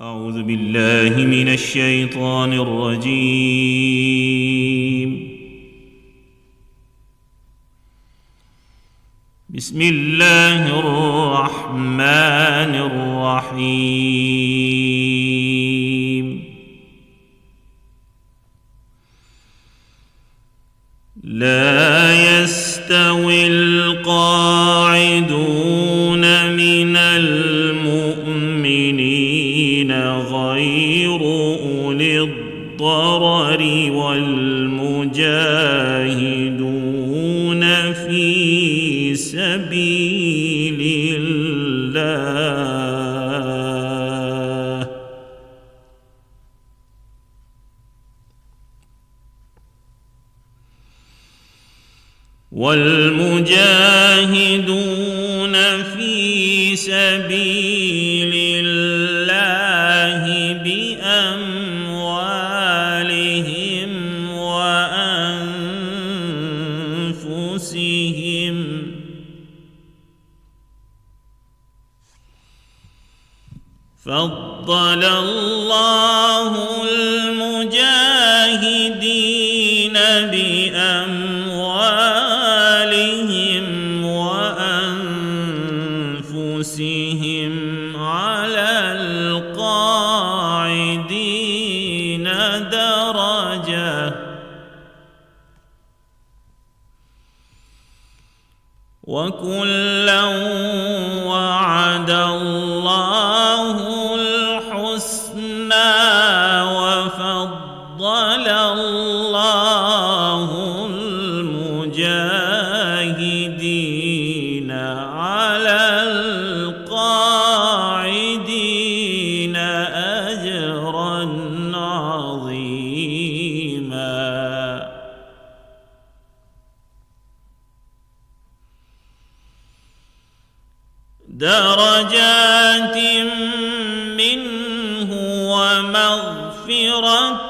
اعوذ بالله من الشيطان الرجيم بسم الله الرحمن الرحيم درجات منه ومغفرة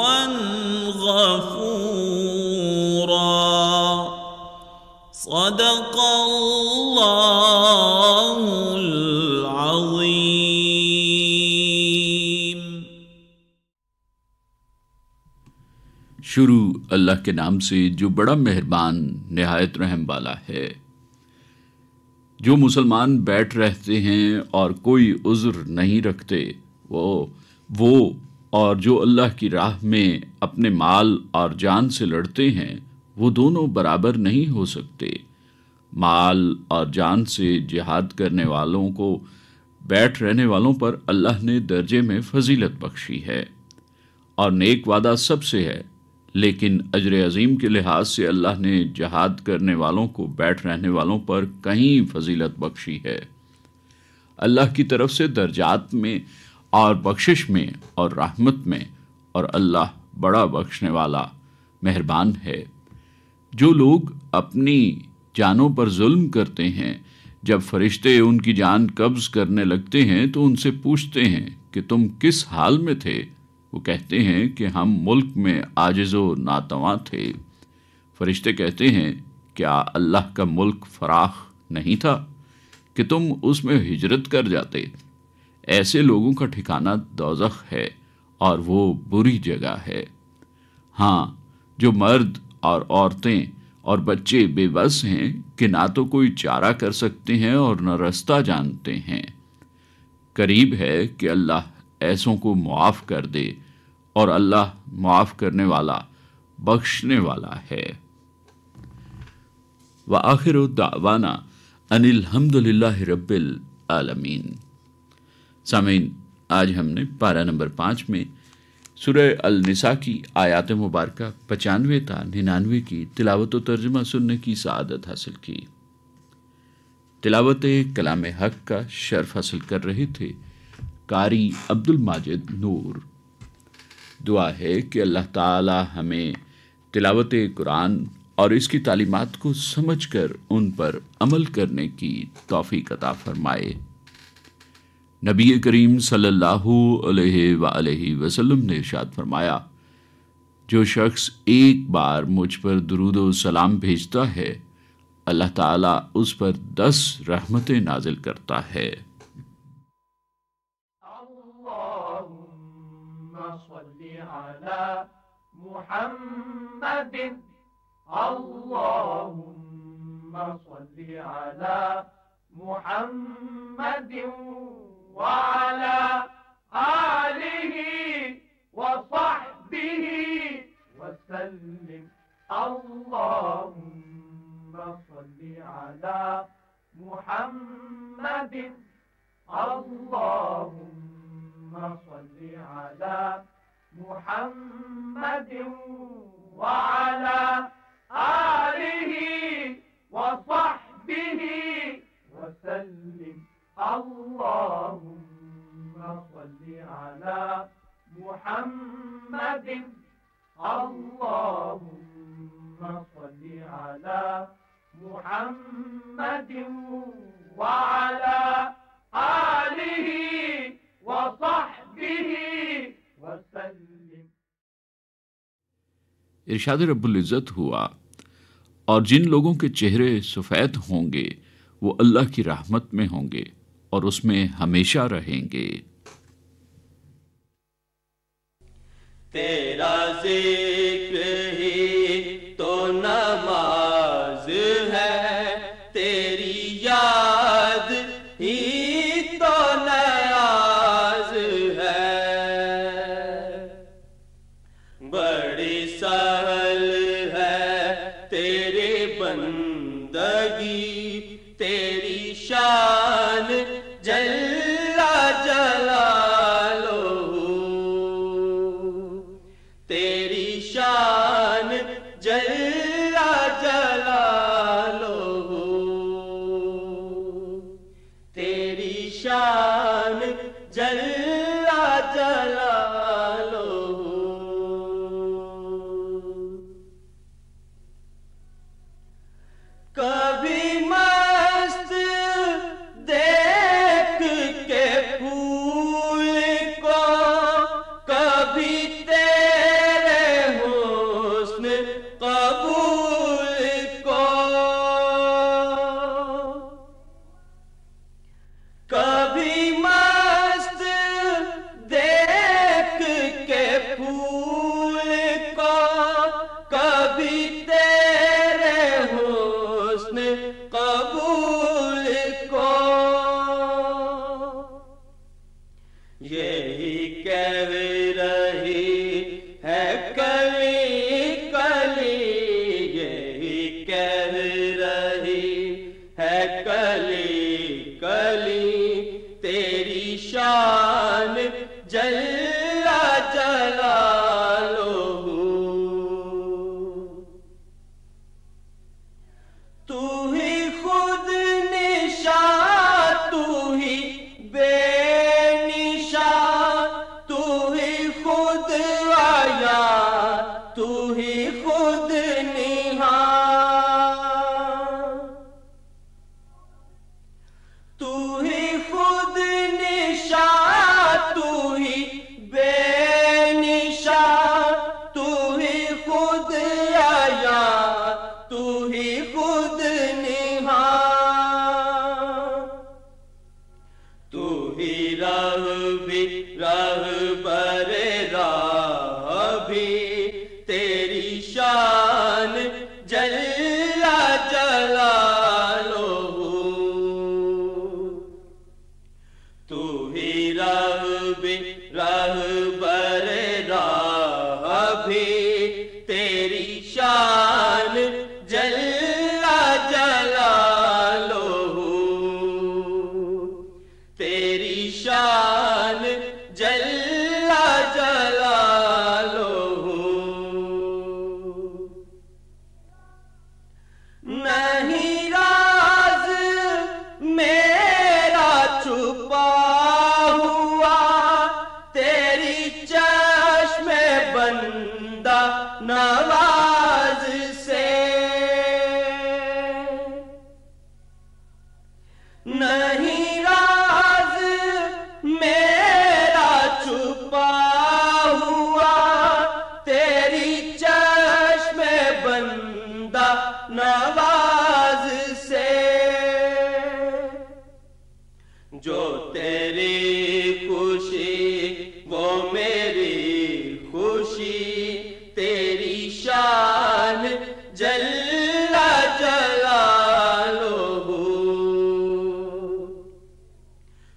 غفورا शुरू अल्लाह के नाम से जो बड़ा मेहरबान नहायत रहम वाला है जो मुसलमान बैठ रहते हैं और कोई उज़्र नहीं रखते वो वो और जो अल्लाह की राह में अपने माल और जान से लड़ते हैं वो दोनों बराबर नहीं हो सकते माल और जान से जिहाद करने वालों को बैठ रहने वालों पर अल्लाह ने दर्जे में फजीलत बख्शी है और नेक वादा सबसे है लेकिन अजर अजीम के लिहाज से अल्लाह ने जहाद करने वालों को बैठ रहने वालों पर कहीं फजीलत बख्शी है अल्लाह की तरफ से दर्जात में और बख्शिश में और रहमत में और अल्लाह बड़ा बख्शने वाला मेहरबान है जो लोग अपनी जानों पर जुल्म करते हैं जब फरिश्ते उनकी जान कब्ज करने लगते हैं तो उनसे पूछते हैं कि तुम किस हाल में थे वो कहते हैं कि हम मुल्क में आजिज़ो नातवा थे फरिश्ते कहते हैं क्या अल्लाह का मुल्क फराख नहीं था कि तुम उसमें हिजरत कर जाते ऐसे लोगों का ठिकाना दोजख है और वो बुरी जगह है हाँ जो मर्द और औरतें और बच्चे बेबस हैं कि ना तो कोई चारा कर सकते हैं और न रास्ता जानते हैं करीब है कि अल्लाह ऐसों को मुआफ़ कर दे और अल्लाह मुआफ़ करने वाला बख्शने वाला है व आखिर दावाना अनिलहमदिल्ला रबालमीन सामीन आज हमने पारा नंबर पाँच में सुरह अलनिसा की आयात मुबारक पचानवे ता निन्यानवे की तिलावत तर्जमा सुनने की सआदत हासिल की तिलावत कलाम हक का शर्फ हासिल कर रहे थे कारी अब्दुल माजिद नूर दुआ है कि अल्लाह ताला हमें तिलावत कुरान और इसकी तालीमात को समझकर उन पर अमल करने की तोफ़ी कता फरमाए नबी करीम सल्लल्लाहु अलैहि वसल्लम ने इरशाद फरमाया जो शख्स एक बार मुझ पर दरूद सलाम भेजता है अल्लाह ताला उस पर दस रहमतें नाजिल करता है اللهم صل على محمد وعلى آله وصحبه وسلم اللهم صل على محمد اللهم صل على محمد وعلى آله وصحبه وسلم اللهم صل على محمد اللهم صل على محمد وعلى آله وصحبه وسلم इरशाद रब्बुल इज़्ज़त हुआ और जिन लोगों के चेहरे सफ़ेद होंगे वो अल्लाह की रहमत में होंगे और उसमें हमेशा रहेंगे तेरा जिक्र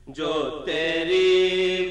जो तेरी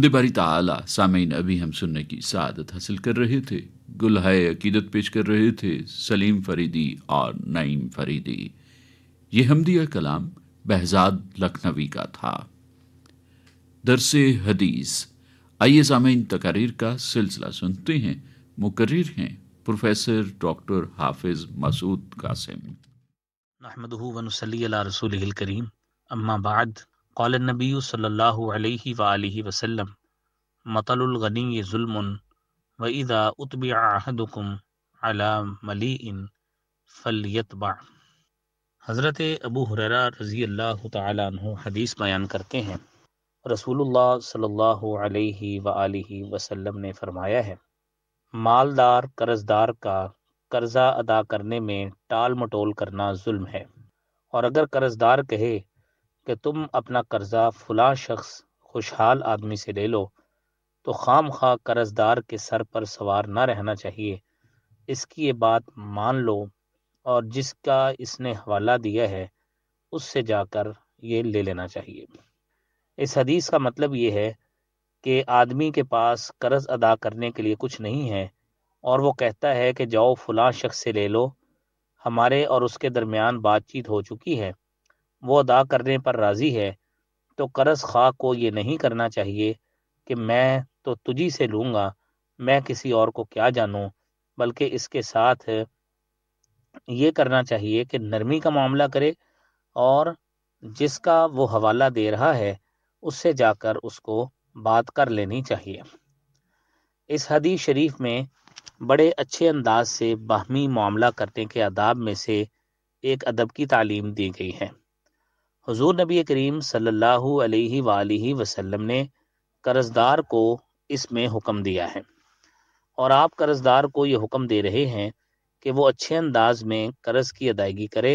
हमद बारी तला सामीन अभी हम सुनने की सआदत हासिल कर रहे थे गुलहाय अकीदत पेश कर रहे थे सलीम फरीदी और नईम फरीदी ये हमदिया कलाम बहजाद लखनवी का था दरस हदीस आइए सामीन तकारीर का सिलसिला सुनते हैं मुकर्र हैं प्रोफेसर डॉक्टर हाफिज मसूद कासिम नहमद रसूल करीम अम्मा बाद कौल नबी सल्लल्लाहु वसल्लम मतलगनी जुल्म व इदा उतब आहदकुम अला मली इन फलियतबा हज़रत अबू हुररा रज़ी अल्लाह तु हदीस बयान करते हैं रसूलुल्लाह सल्लल्लाहु अलैहि वआलैहि वसल्लम ने फरमाया है मालदार कर्जदार का कर्जा अदा करने में टाल मटोल करना जुल्म है और अगर कर्जदार कहे कि तुम अपना कर्जा फुला शख्स खुशहाल आदमी से ले लो तो खाम खा कर्जदार के सर पर सवार ना रहना चाहिए इसकी ये बात मान लो और जिसका इसने हवाला दिया है उससे जाकर ये ले लेना चाहिए इस हदीस का मतलब ये है कि आदमी के पास कर्ज अदा करने के लिए कुछ नहीं है और वो कहता है कि जाओ फलां शख्स से ले लो हमारे और उसके दरमियान बातचीत हो चुकी है वो अदा करने पर राजी है तो कर्ज खा को ये नहीं करना चाहिए कि मैं तो तुझी से लूंगा मैं किसी और को क्या जानू बल्कि इसके साथ ये करना चाहिए कि नरमी का मामला करे और जिसका वो हवाला दे रहा है उससे जाकर उसको बात कर लेनी चाहिए इस हदीस शरीफ में बड़े अच्छे अंदाज से बाहमी मामला करने के आदाब में से एक अदब की तालीम दी गई है हजूर नबी करीम सल्लल्लाहु अलैहि ने कर्जदार को इसमें हुक्म दिया है और आप कर्जदार को ये हुक्म दे रहे हैं कि वो अच्छे अंदाज में कर्ज की अदायगी करे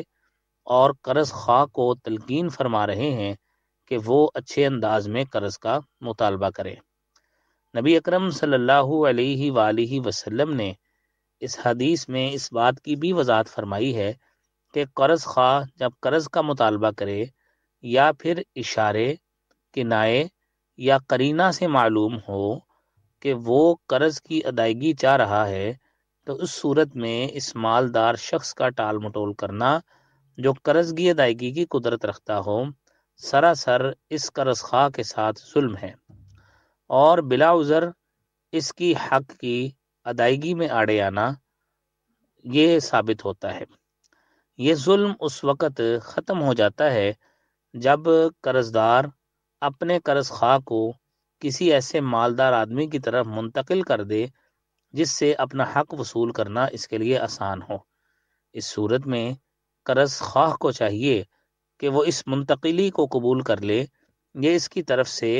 और कर्ज खा को तलकिन फरमा रहे हैं कि वो अच्छे अंदाज में कर्ज का मुतालबा करे नबी अकरम सल्लल्लाहु ने इस हदीस में इस बात की भी वजाहत फरमाई है कि कर्ज खा जब कर्ज का मुतालबा करे या फिर इशारे किनाए या करीना से मालूम हो कि वो कर्ज की अदायगी चाह रहा है तो उस सूरत में इस मालदार शख्स का टाल मटोल करना जो कर्ज की अदायगी की कुदरत रखता हो सरासर इस कर्ज खा के साथ जुल्म है और बिलाउज़र इसकी हक की अदायगी में आड़े आना ये साबित होता है ये जुल्म उस वक़्त ख़त्म हो जाता है जब कर्जदार अपने कर्ज खा को किसी ऐसे मालदार आदमी की तरफ मुंतकिल कर दे जिससे अपना हक वसूल करना इसके लिए आसान हो इस सूरत में कर्ज खा को चाहिए कि वो इस मुंतकली को कबूल कर ले ये इसकी तरफ से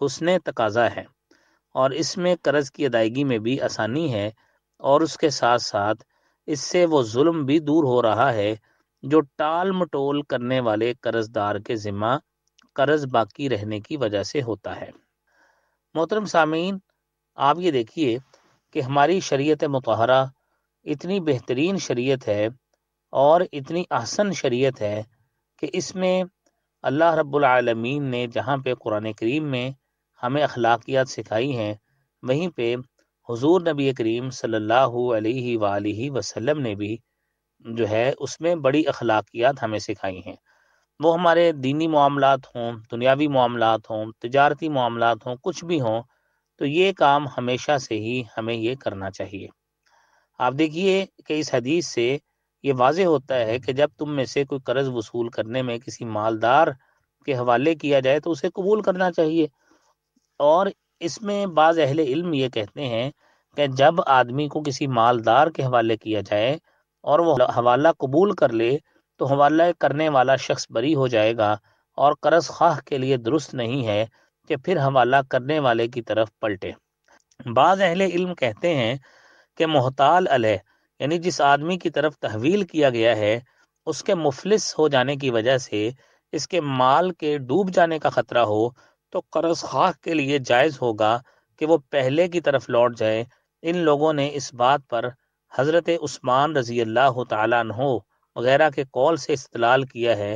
हुसन तकाजा है और इसमें कर्ज की अदायगी में भी आसानी है और उसके साथ साथ इससे वो जुल्म भी दूर हो रहा है जो टाल मटोल करने वाले कर्जदार के जिम्मा कर्ज बाकी रहने की वजह से होता है मोहतरम सामीन आप ये देखिए कि हमारी शरीयत मतहरा इतनी बेहतरीन शरीयत है और इतनी आसन शरीयत है कि इसमें अल्लाह रब्लमीन ने जहाँ पे कुरान करीम में हमें अखलाकियात सिखाई हैं वहीं पे हुजूर नबी करीम सल्लल्लाहु अलैहि वसल्लम ने भी जो है उसमें बड़ी अखलाकियात हमें सिखाई हैं वो हमारे दीनी मामला हों दुनियावी मामला हों तजारती मामला हों कुछ भी हों तो ये काम हमेशा से ही हमें ये करना चाहिए आप देखिए कि इस हदीस से ये वाज होता है कि जब तुम में से कोई कर्ज वसूल करने में किसी मालदार के हवाले किया जाए तो उसे कबूल करना चाहिए और इसमें बाज़ अहल इल्म ये कहते हैं कि जब आदमी को किसी मालदार के हवाले किया जाए और वो हवाला कबूल कर ले तो हवाला करने वाला शख्स बरी हो जाएगा और कर्ज खाह के लिए दुरुस्त नहीं है कि फिर हवाला करने वाले की तरफ पलटे बाज़ अहल इल्म कहते हैं कि मोहताल अलह यानी जिस आदमी की तरफ तहवील किया गया है उसके मुफलिस हो जाने की वजह से इसके माल के डूब जाने का ख़तरा हो तो कर्ज खाक के लिए जायज़ होगा कि वो पहले की तरफ लौट जाए इन लोगों ने इस बात पर हज़रत उस्मान रजी अल्लाह तहो वगैरह के कौल से इस्तलाल किया है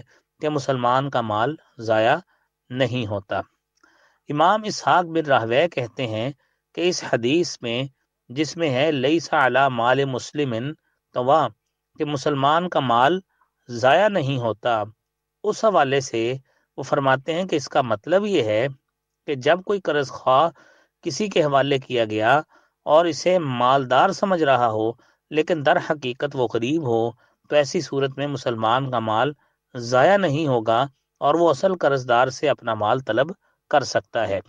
कि मुसलमान का माल ज़ाया नहीं होता इमाम इसहाक बिन राहवे कहते हैं कि इस हदीस में जिसमें है लई अला माल मुस्लिम तो कि मुसलमान का माल ज़ाया नहीं होता उस हवाले से वो फरमाते हैं कि इसका मतलब ये है कि जब कोई कर्ज खा किसी के हवाले किया गया और इसे मालदार समझ रहा हो लेकिन दर हकीकत वो गरीब हो तो ऐसी सूरत में मुसलमान का माल ज़ाया नहीं होगा और वो असल कर्जदार से अपना माल तलब कर सकता है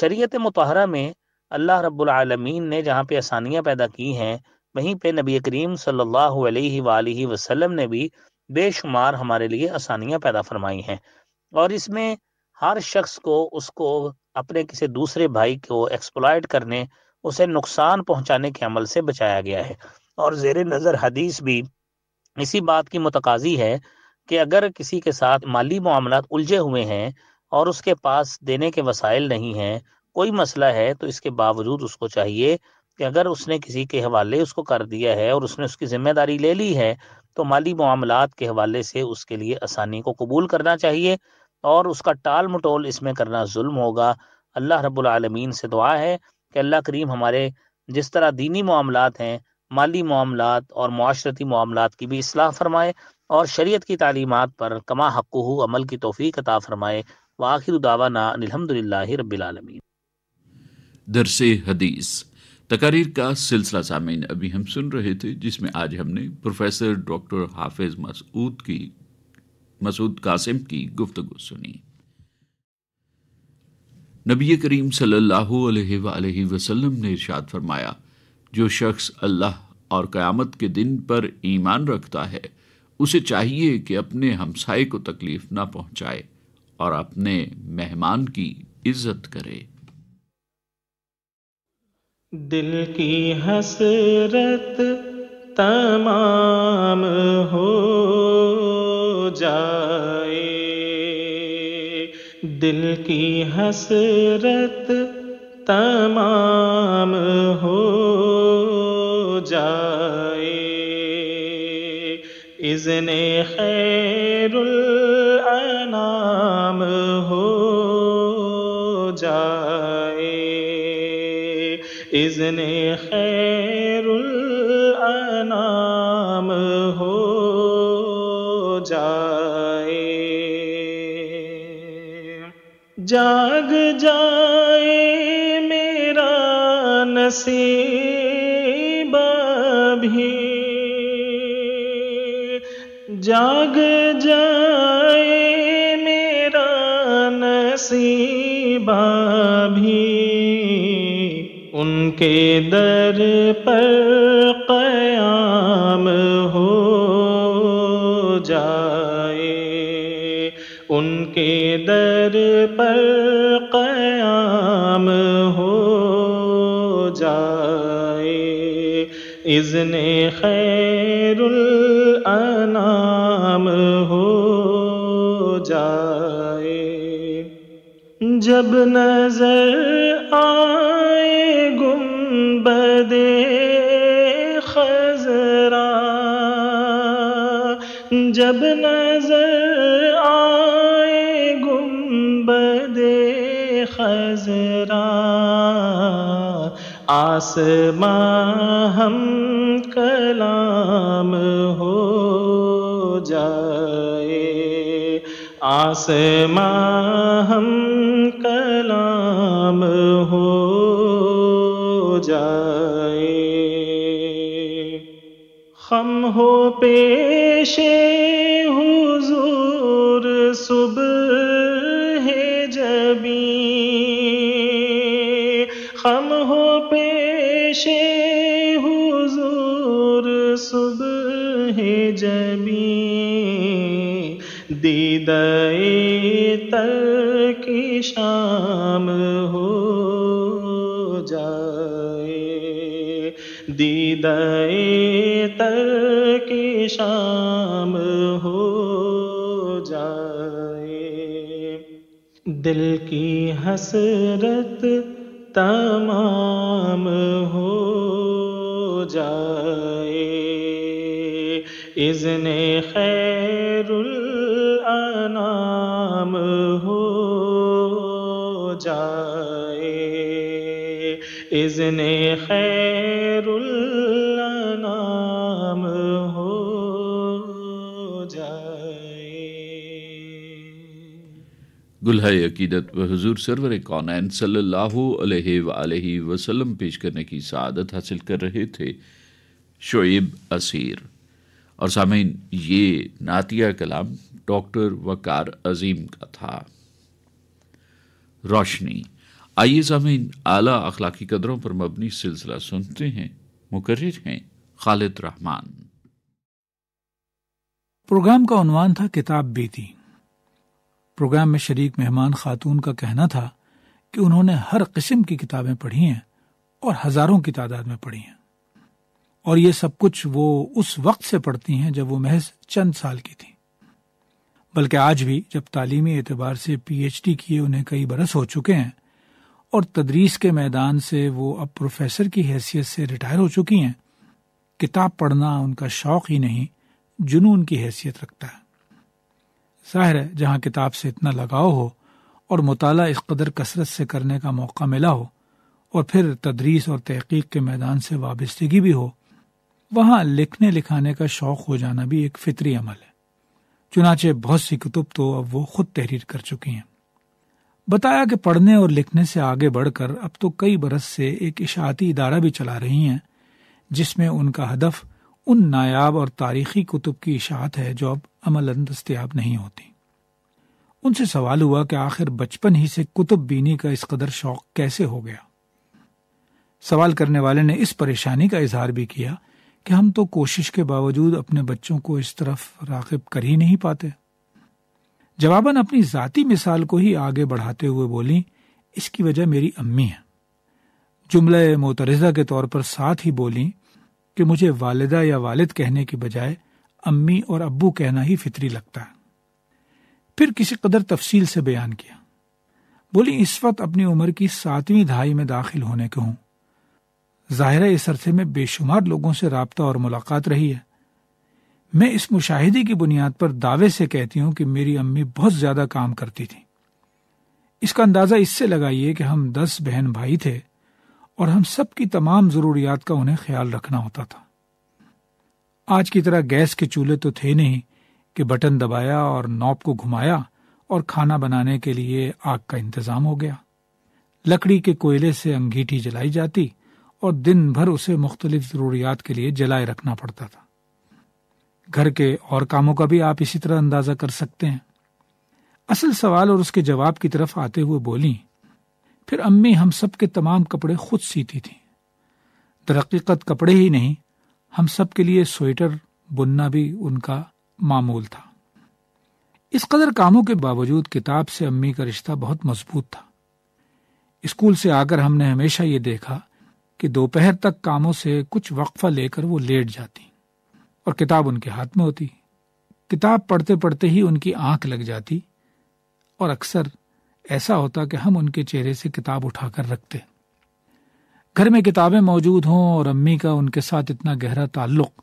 शरीयत मतहरा में अल्लाह रब्लमीन ने जहाँ पे आसानियाँ पैदा की हैं वहीं पे नबी करीम सल्लल्लाहु अलैहि वालैहि वसल्लम ने भी बेशुमार हमारे लिए आसानियाँ पैदा फरमाई हैं और इसमें हर शख्स को उसको अपने किसी दूसरे भाई को एक्सप्लॉयट करने उसे नुकसान पहुंचाने के अमल से बचाया गया है और जेर नज़र हदीस भी इसी बात की मतकाजी है कि अगर किसी के साथ माली मामला उलझे हुए हैं और उसके पास देने के वसाइल नहीं हैं कोई मसला है तो इसके बावजूद उसको चाहिए कि अगर उसने किसी के हवाले उसको कर दिया है और उसने उसकी जिम्मेदारी ले ली है तो माली मामला के हवाले से उसके लिए आसानी को कबूल करना चाहिए और उसका टाल मटोल इसमें करना जुल्म होगा अल्लाह रब्बुल रबालमीन से दुआ है कि अल्लाह करीम हमारे जिस तरह दीनी मामला हैं माली मामला और माशरती मामला की भी असलाह फरमाए और शरीयत की तालीमत पर कमा हक़ अमल की तोफ़ी अता फरमाए व आखिर दावाना अलहमदिल्ला रबालमीन दरस हदीस तकारीर का सिलसिला सामीन अभी हम सुन रहे थे जिसमें आज हमने प्रोफेसर डॉक्टर हाफिज मसूद की मसूद कासिम की गुफ्तु सुनी नबी करीम सल्लल्लाहु वसल्लम ने इरशाद फरमाया जो शख्स अल्लाह और क़यामत के दिन पर ईमान रखता है उसे चाहिए कि अपने हमसाए को तकलीफ़ ना पहुंचाए और अपने मेहमान की इज्जत करे दिल की हसरत तमाम हो जाए दिल की हसरत तमाम हो जाए इजने खैरुल अनाम हो जाए इजने खैर जाग जाए मेरा नसीबा भी जाग जाए मेरा नसीबा भी उनके दर पर के दर पर कयाम हो जाए इजन खैरुल अनाम हो जाए जब नजर आए गुम्बदे खजरा जब नजर खजरा आसमां हम कलाम हो जाए आसमां हम कलाम हो जाए हम हो पेशे विदई तर की शाम हो जाए दीदई तर की शाम हो जाए दिल की हसरत तमाम हो जाए इजने खैरुल कम हो जाए इजने खैरुल्ला नाम हो जाए गुल्हा अकीदत व हजूर सरवर कौनैन सल्लल्लाहु अलैहि वसल्लम पेश करने की सआदत हासिल कर रहे थे शोएब असीर और सामीन ये नातिया कलाम डॉक्टर वकार अजीम का था रोशनी आइए जमीन आला अखलाकी कदरों पर मबनी सिलसिला सुनते हैं मुकर्र हैं खालिद रहमान प्रोग्राम का उनवान था किताब बीती प्रोग्राम में शरीक मेहमान खातून का कहना था कि उन्होंने हर किस्म की किताबें पढ़ी हैं और हजारों की तादाद में पढ़ी हैं और ये सब कुछ वो उस वक्त से पढ़ती हैं जब वो महज चंद साल की थी बल्कि आज भी जब तालीमी एतबार से पीएचडी किए उन्हें कई बरस हो चुके हैं और तदरीस के मैदान से वो अब प्रोफेसर की हैसियत से रिटायर हो चुकी हैं किताब पढ़ना उनका शौक़ ही नहीं जुनून की हैसियत रखता है ज़ाहिर है जहाँ किताब से इतना लगाव हो और मताल इस कदर कसरत से करने का मौका मिला हो और फिर तदरीस और तहकीक के मैदान से वाबस्तगी भी हो वहाँ लिखने लिखाने का शौक़ हो जाना भी एक फितरी अमल है चुनाचे बहुत सी कुतुब तो अब वो खुद तहरीर कर चुकी हैं बताया कि पढ़ने और लिखने से आगे बढ़कर अब तो कई बरस से एक इशाती इदारा भी चला रही हैं जिसमें उनका हदफ उन नायाब और तारीखी कुतुब की इशात है जो अब अमलन दस्तियाब नहीं होती उनसे सवाल हुआ कि आखिर बचपन ही से कुतुब बीनी का इस कदर शौक कैसे हो गया सवाल करने वाले ने इस परेशानी का इजहार भी किया कि हम तो कोशिश के बावजूद अपने बच्चों को इस तरफ रागिब कर ही नहीं पाते जवाबन अपनी जाती मिसाल को ही आगे बढ़ाते हुए बोली इसकी वजह मेरी अम्मी है जुमला मोतरजा के तौर पर साथ ही बोली कि मुझे वालदा या वालिद कहने के बजाय अम्मी और अब्बू कहना ही फितरी लगता है फिर किसी कदर तफसील से बयान किया बोली इस वक्त अपनी उम्र की सातवीं दहाई में दाखिल होने के हूं ज़ाहिर इस अरसे में बेशुमार लोगों से रबता और मुलाकात रही है मैं इस मुशाहिदे की बुनियाद पर दावे से कहती हूँ कि मेरी अम्मी बहुत ज़्यादा काम करती थी इसका अंदाज़ा इससे लगाइए कि हम दस बहन भाई थे और हम सब की तमाम ज़रूरियात का उन्हें ख्याल रखना होता था आज की तरह गैस के चूल्हे तो थे नहीं कि बटन दबाया और नॉब को घुमाया और खाना बनाने के लिए आग का इंतज़ाम हो गया लकड़ी के कोयले से अंगीठी जलाई जाती और दिन भर उसे मुख्तलिफ ज़रूरियात के लिए जलाए रखना पड़ता था घर के और कामों का भी आप इसी तरह अंदाज़ा कर सकते हैं असल सवाल और उसके जवाब की तरफ आते हुए बोली फिर अम्मी हम सब के तमाम कपड़े खुद सीती थी तरक्कीकत कपड़े ही नहीं हम सब के लिए स्वेटर बुनना भी उनका मामूल था इस कदर कामों के बावजूद किताब से अम्मी का रिश्ता बहुत मजबूत था स्कूल से आकर हमने हमेशा ये देखा कि दोपहर तक कामों से कुछ वक्फा लेकर वो लेट जाती और किताब उनके हाथ में होती किताब पढ़ते पढ़ते ही उनकी आंख लग जाती और अक्सर ऐसा होता कि हम उनके चेहरे से किताब उठाकर रखते घर में किताबें मौजूद हों और अम्मी का उनके साथ इतना गहरा ताल्लुक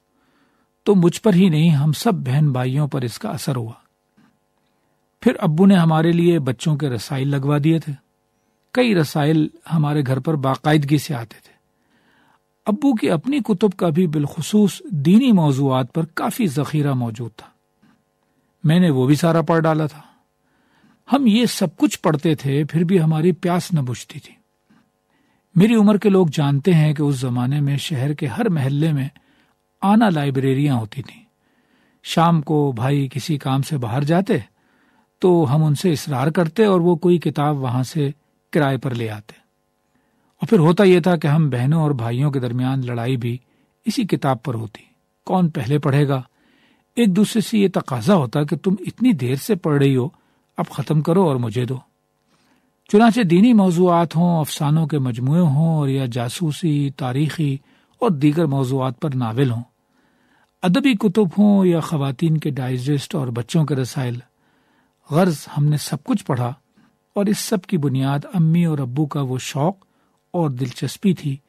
तो मुझ पर ही नहीं हम सब बहन भाइयों पर इसका असर हुआ फिर अब्बू ने हमारे लिए बच्चों के रसाइल लगवा दिए थे कई रसाइल हमारे घर पर बाकायदगी से आते थे अबू की अपनी कुतुब का भी बिलखसूस दीनी मौजूद पर काफ़ी जखीरा मौजूद था मैंने वो भी सारा पढ़ डाला था हम ये सब कुछ पढ़ते थे फिर भी हमारी प्यास न बुझती थी मेरी उम्र के लोग जानते हैं कि उस जमाने में शहर के हर महल्ले में आना लाइब्रेरियां होती थी शाम को भाई किसी काम से बाहर जाते तो हम उनसे इसरार करते और वो कोई किताब वहां से किराए पर ले आते और फिर होता यह था कि हम बहनों और भाइयों के दरमियान लड़ाई भी इसी किताब पर होती कौन पहले पढ़ेगा एक दूसरे से यह तकाजा होता कि तुम इतनी देर से पढ़ रही हो अब ख़त्म करो और मुझे दो चुनाचे दीनी मौजूद हों अफसानों के मजमू हों और या जासूसी तारीखी और दीगर मौजूद पर नावल हों अदबी कुतुब हों या खुवात के डाइजेस्ट और बच्चों के रसायल गर्ज हमने सब कुछ पढ़ा और इस सब की बुनियाद अम्मी और अबू का वो शौक़ और दिलचस्पी थी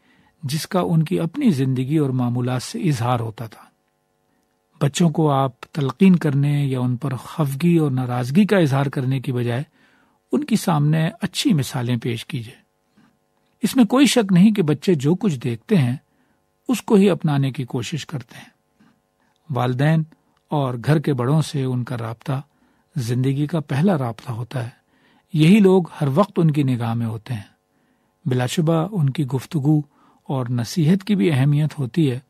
जिसका उनकी अपनी जिंदगी और मामूलात से इजहार होता था बच्चों को आप तलकीन करने या उन पर खफगी और नाराज़गी का इजहार करने की बजाय उनके सामने अच्छी मिसालें पेश कीजिए इसमें कोई शक नहीं कि बच्चे जो कुछ देखते हैं उसको ही अपनाने की कोशिश करते हैं वालदेन और घर के बड़ों से उनका रबता जिंदगी का पहला रबता होता है यही लोग हर वक्त उनकी निगाह में होते हैं बिलाशुबा उनकी गुफ्तगु और नसीहत की भी अहमियत होती है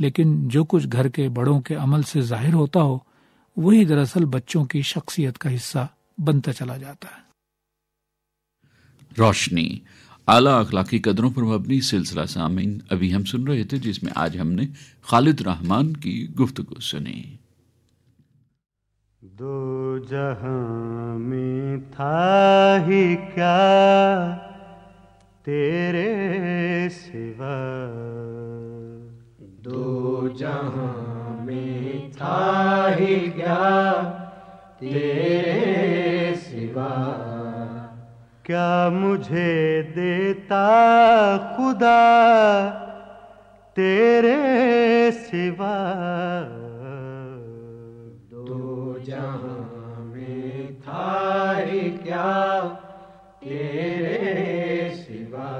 लेकिन जो कुछ घर के बड़ों के अमल से जाहिर होता हो वही दरअसल बच्चों की शख्सियत का हिस्सा बनता चला जाता है रोशनी आला अखलाकी कदरों पर मबनी सिलसिला सामीन अभी हम सुन रहे थे जिसमें आज हमने खालिद रहमान की गुफ्तगु सुनी दो जहां में था ही क्या तेरे सिवा दो जहां में था ही क्या तेरे सिवा क्या मुझे देता खुदा तेरे सिवा दो जहां में था ही क्या तेरे सेवा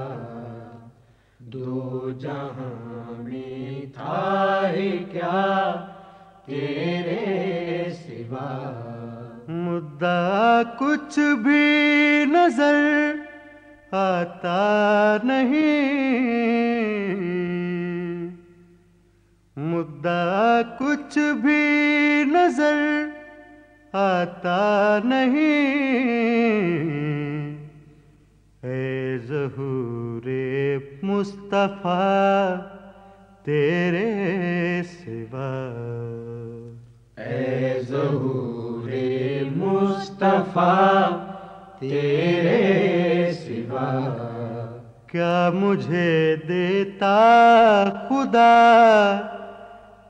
दो जहां था क्या तेरे सिवा मुद्दा कुछ भी नजर आता नहीं मुद्दा कुछ भी नजर आता नहीं मुस्तफ़ा तेरे सिवा ऐ मुस्तफ़ा तेरे सिवा क्या मुझे देता खुदा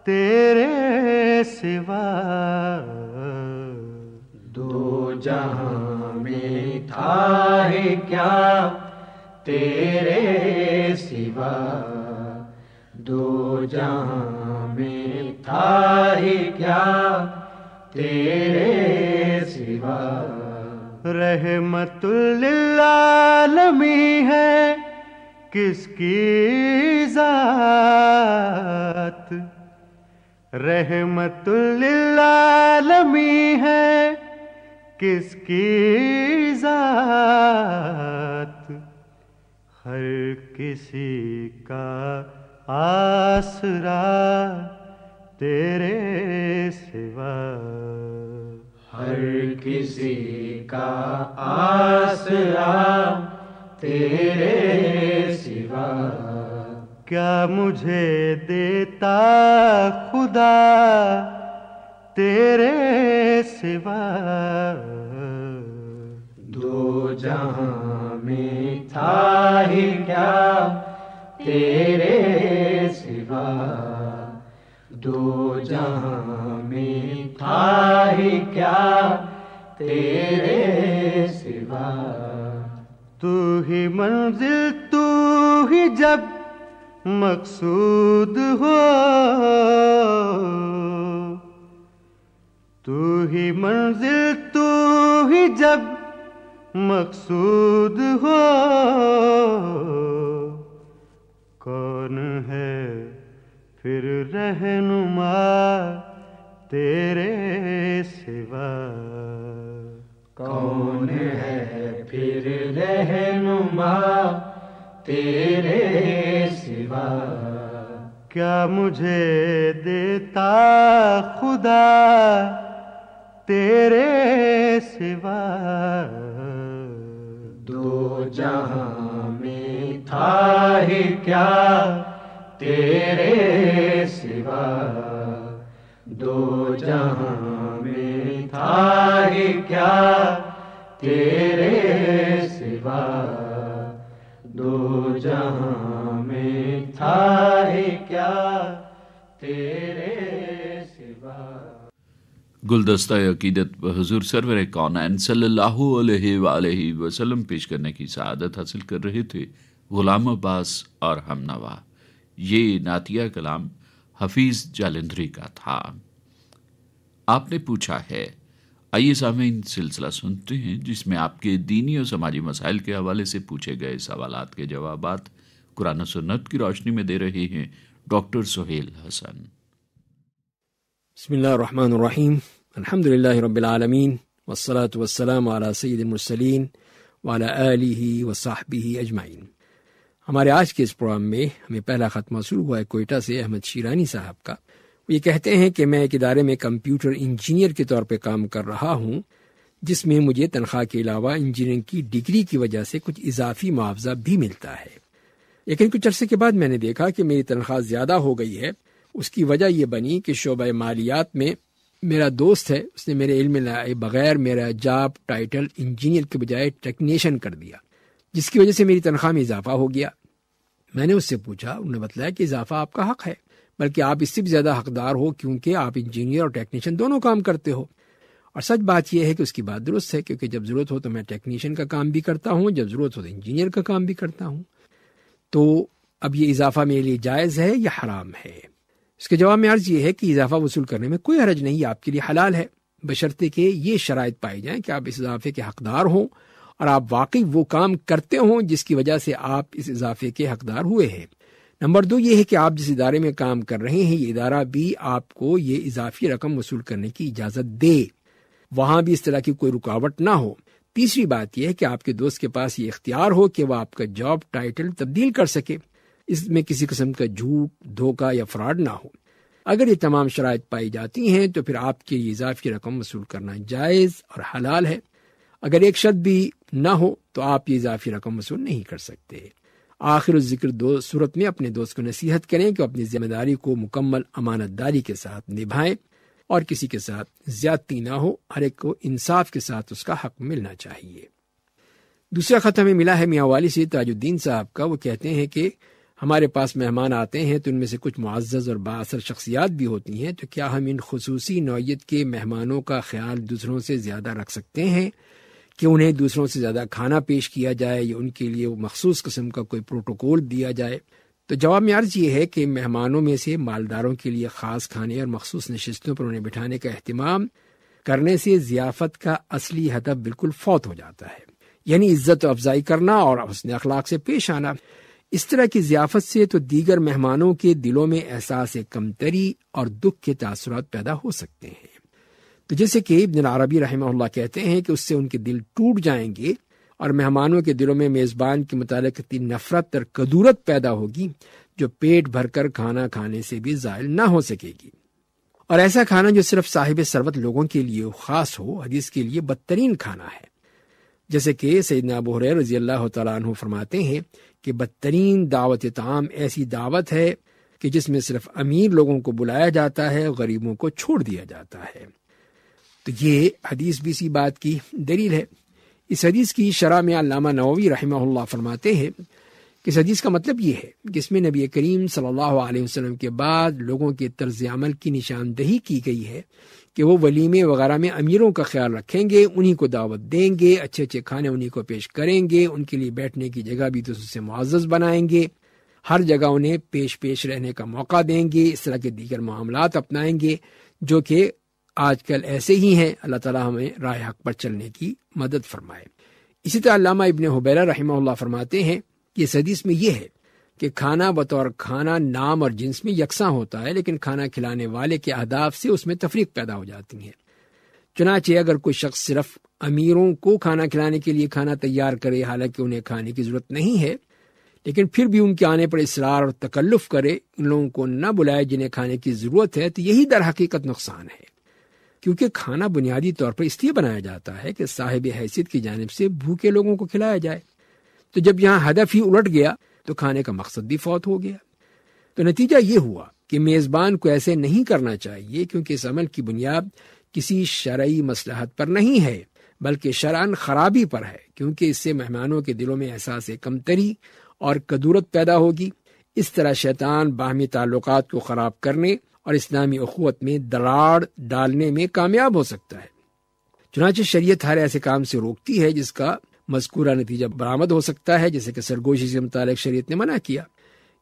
तेरे सिवा दो जहां में था है क्या तेरे दो जहाँ में था ही क्या तेरे सिवा रहमतुल्लालमी है किसकी जात रहमतुल्लालमी है किसकी जात किसी का आसरा तेरे सिवा हर किसी का आसरा तेरे सिवा क्या मुझे देता खुदा तेरे सिवा दो जहां था ही क्या तेरे सिवा दो जहां में था ही क्या तेरे सिवा तू ही मंजिल तू ही जब मकसूद हो तू ही मंजिल तू ही जब मकसूद हो कौन है फिर रहनुमा तेरे सिवा कौन है फिर रहनुमा तेरे सिवा क्या मुझे देता खुदा तेरे सिवा जहाँ में था ही क्या तेरे सिवा दो जहाँ में था ही क्या तेरे सिवा दो जहाँ में था ही क्या तेरे गुलदस्ता अकीदत हजूर सरवर कौन सल्लाम पेश करने की शहादत हासिल कर रहे थे ग़ुलाम अब्बास और हमनवा ये नातिया कलाम हफीज़ जालिंदरी का था आपने पूछा है आइए सामीन सिलसिला सुनते हैं जिसमें आपके दीनी और समाजी मसाइल के हवाले से पूछे गए सवाल के जवाब कुरान सुन्नत की रोशनी में दे रहे हैं डॉक्टर सुहेल हसन बसमीम الحمد لله رب العالمين والصلاة والسلام على سيد المرسلين वाला आली व साहबी अजमाइन हमारे आज के इस प्रोग्राम में हमें पहला ख़त मौसू हुआ है कोयटा से अहमद शीरानी साहब का वो ये कहते हैं कि मैं एक इदारे में कंप्यूटर इंजीनियर के तौर पर काम कर रहा हूँ जिसमें मुझे तनख्वाह के अलावा इंजीनियरिंग की डिग्री की वजह से कुछ इजाफी मुआवजा भी मिलता है लेकिन कुछ अरसे के बाद मैंने देखा कि मेरी तनख्वाह ज़्यादा हो गई है उसकी वजह यह बनी कि शोबा मालियात में मेरा दोस्त है उसने मेरे इल्म लाए बगैर मेरा जॉब टाइटल इंजीनियर के बजाय टेक्नीशियन कर दिया जिसकी वजह से मेरी तनख्वाह में इजाफा हो गया मैंने उससे पूछा उन्होंने बताया कि इजाफा आपका हक है बल्कि आप इससे भी ज़्यादा हकदार हो क्योंकि आप इंजीनियर और टेक्नीशियन दोनों काम करते हो और सच बात यह है कि उसकी बात दुरुस्त है क्योंकि जब ज़रूरत हो तो मैं टेक्नीशियन का काम भी करता हूँ जब ज़रूरत हो तो इंजीनियर का काम भी करता हूँ तो अब ये इजाफा मेरे लिए जायज़ है या हराम है इसके जवाब में अर्ज ये है कि इजाफा वसूल करने में कोई हरज नहीं आपके लिए हलाल है बशर्ते कि ये शराइ पाई जाएं कि आप इस इजाफे के हकदार हों और आप वाकई वो काम करते हों जिसकी वजह से आप इस इजाफे के हकदार हुए हैं नंबर दो ये है कि आप जिस इदारे में काम कर रहे हैं ये इदारा भी आपको ये इजाफी रकम वसूल करने की इजाज़त दे वहाँ भी इस तरह की कोई रुकावट ना हो तीसरी बात यह है कि आपके दोस्त के पास ये इख्तियार हो कि वह आपका जॉब टाइटल तब्दील कर सके इसमें किसी किस्म का झूठ धोखा या फ्रॉड ना हो अगर ये तमाम शराइ पाई जाती हैं तो फिर आपके लिए इजाफी रकम वसूल करना जायज़ और हलाल है अगर एक शर्त भी ना हो तो आप ये इजाफी रकम वसूल नहीं कर सकते आखिर जिक्र दो सूरत में अपने दोस्त को नसीहत करें कि अपनी जिम्मेदारी को मुकम्मल अमानतदारी के साथ निभाएं और किसी के साथ ज्यादती ना हो हर एक को इंसाफ के साथ उसका हक मिलना चाहिए दूसरा खत हमें मिला है मियाँ वाली से ताजुद्दीन साहब का वो कहते हैं कि हमारे पास मेहमान आते हैं तो उनमें से कुछ मुआज़ और बासर शख्सियात भी होती हैं तो क्या हम इन खसूसी नौीयत के मेहमानों का ख्याल दूसरों से ज़्यादा रख सकते हैं कि उन्हें दूसरों से ज़्यादा खाना पेश किया जाए या उनके लिए मखसूस किस्म का कोई प्रोटोकॉल दिया जाए तो जवाब में अर्ज ये है कि मेहमानों में से मालदारों के लिए ख़ास खाने और मखसूस नशस्तों पर उन्हें बिठाने का अहतमाम करने से जियाफत का असली हदफ बिल्कुल फौत हो जाता है यानी इज्जत अफजाई करना और हसन अखलाक से पेश आना इस तरह की जियाफत से तो दीगर मेहमानों के दिलों में एहसास कमतरी और दुख के तासरात पैदा हो सकते हैं तो जैसे कि इबन अरबी रहमल्ला कहते हैं कि उससे उनके दिल टूट जाएंगे और मेहमानों के दिलों में मेज़बान के मुताल इतनी नफरत और कदूरत पैदा होगी जो पेट भरकर खाना खाने से भी जायल ना हो सकेगी और ऐसा खाना जो सिर्फ साहिब सरबत लोगों के लिए खास हो हदीस के लिए बदतरीन खाना है जैसे कि सैदना बहर रजी अल्लाह तु फरमाते हैं कि बदतरीन दावत ताम ऐसी दावत है कि जिसमें सिर्फ अमीर लोगों को बुलाया जाता है गरीबों को छोड़ दिया जाता है तो ये हदीस भी इसी बात की दलील है इस हदीस की शरह में अलामा नवी रहमा फरमाते हैं कि इस हदीस का मतलब ये है कि इसमें नबी करीम सल्लल्लाहु अलैहि वसल्लम के बाद लोगों के तर्ज अमल की निशानदही की गई है कि वो वलीमे वगैरह में अमीरों का ख्याल रखेंगे उन्हीं को दावत देंगे अच्छे अच्छे खाने उन्हीं को पेश करेंगे उनके लिए बैठने की जगह भी तो से मुआज़ बनाएंगे हर जगह उन्हें पेश पेश रहने का मौका देंगे इस तरह के दीगर मामला अपनाएंगे जो कि आजकल ऐसे ही हैं अल्लाह ताला हमें राय हक पर चलने की मदद फरमाए इसी तरह अलामा इबन हुबैरा रही फरमाते हैं कि इस हदीस में यह है कि खाना बतौर खाना नाम और जिन्स में यकसा होता है लेकिन खाना खिलाने वाले के अहदाफ से उसमें तफरीक पैदा हो जाती है चुनाचे अगर कोई शख्स सिर्फ अमीरों को खाना खिलाने के लिए खाना तैयार करे हालांकि उन्हें खाने की जरूरत नहीं है लेकिन फिर भी उनके आने पर इसरार और तकल्लुफ करे उन लोगों को न बुलाए जिन्हें खाने की जरूरत है तो यही दर हकीकत नुकसान है क्योंकि खाना बुनियादी तौर पर इसलिए बनाया जाता है कि साहिब हैसियत की जानब से भूखे लोगों को खिलाया जाए तो जब यहाँ हदफ ही उलट गया तो खाने का मकसद भी फौत हो गया तो नतीजा ये हुआ कि मेज़बान को ऐसे नहीं करना चाहिए क्योंकि इस अमल की बुनियाद किसी शरय मसलहत पर नहीं है बल्कि शरान खराबी पर है क्योंकि इससे मेहमानों के दिलों में एहसास कमतरी और कदूरत पैदा होगी इस तरह शैतान बाहमी ताल्लुक को ख़राब करने और इस्लामी अखवत में दराड़ डालने में कामयाब हो सकता है चुनाच शरीय हर ऐसे काम से रोकती है जिसका मस्कूरा नतीजा बरामद हो सकता है जैसे कि सरगोशी से मुतल शरीत ने मना किया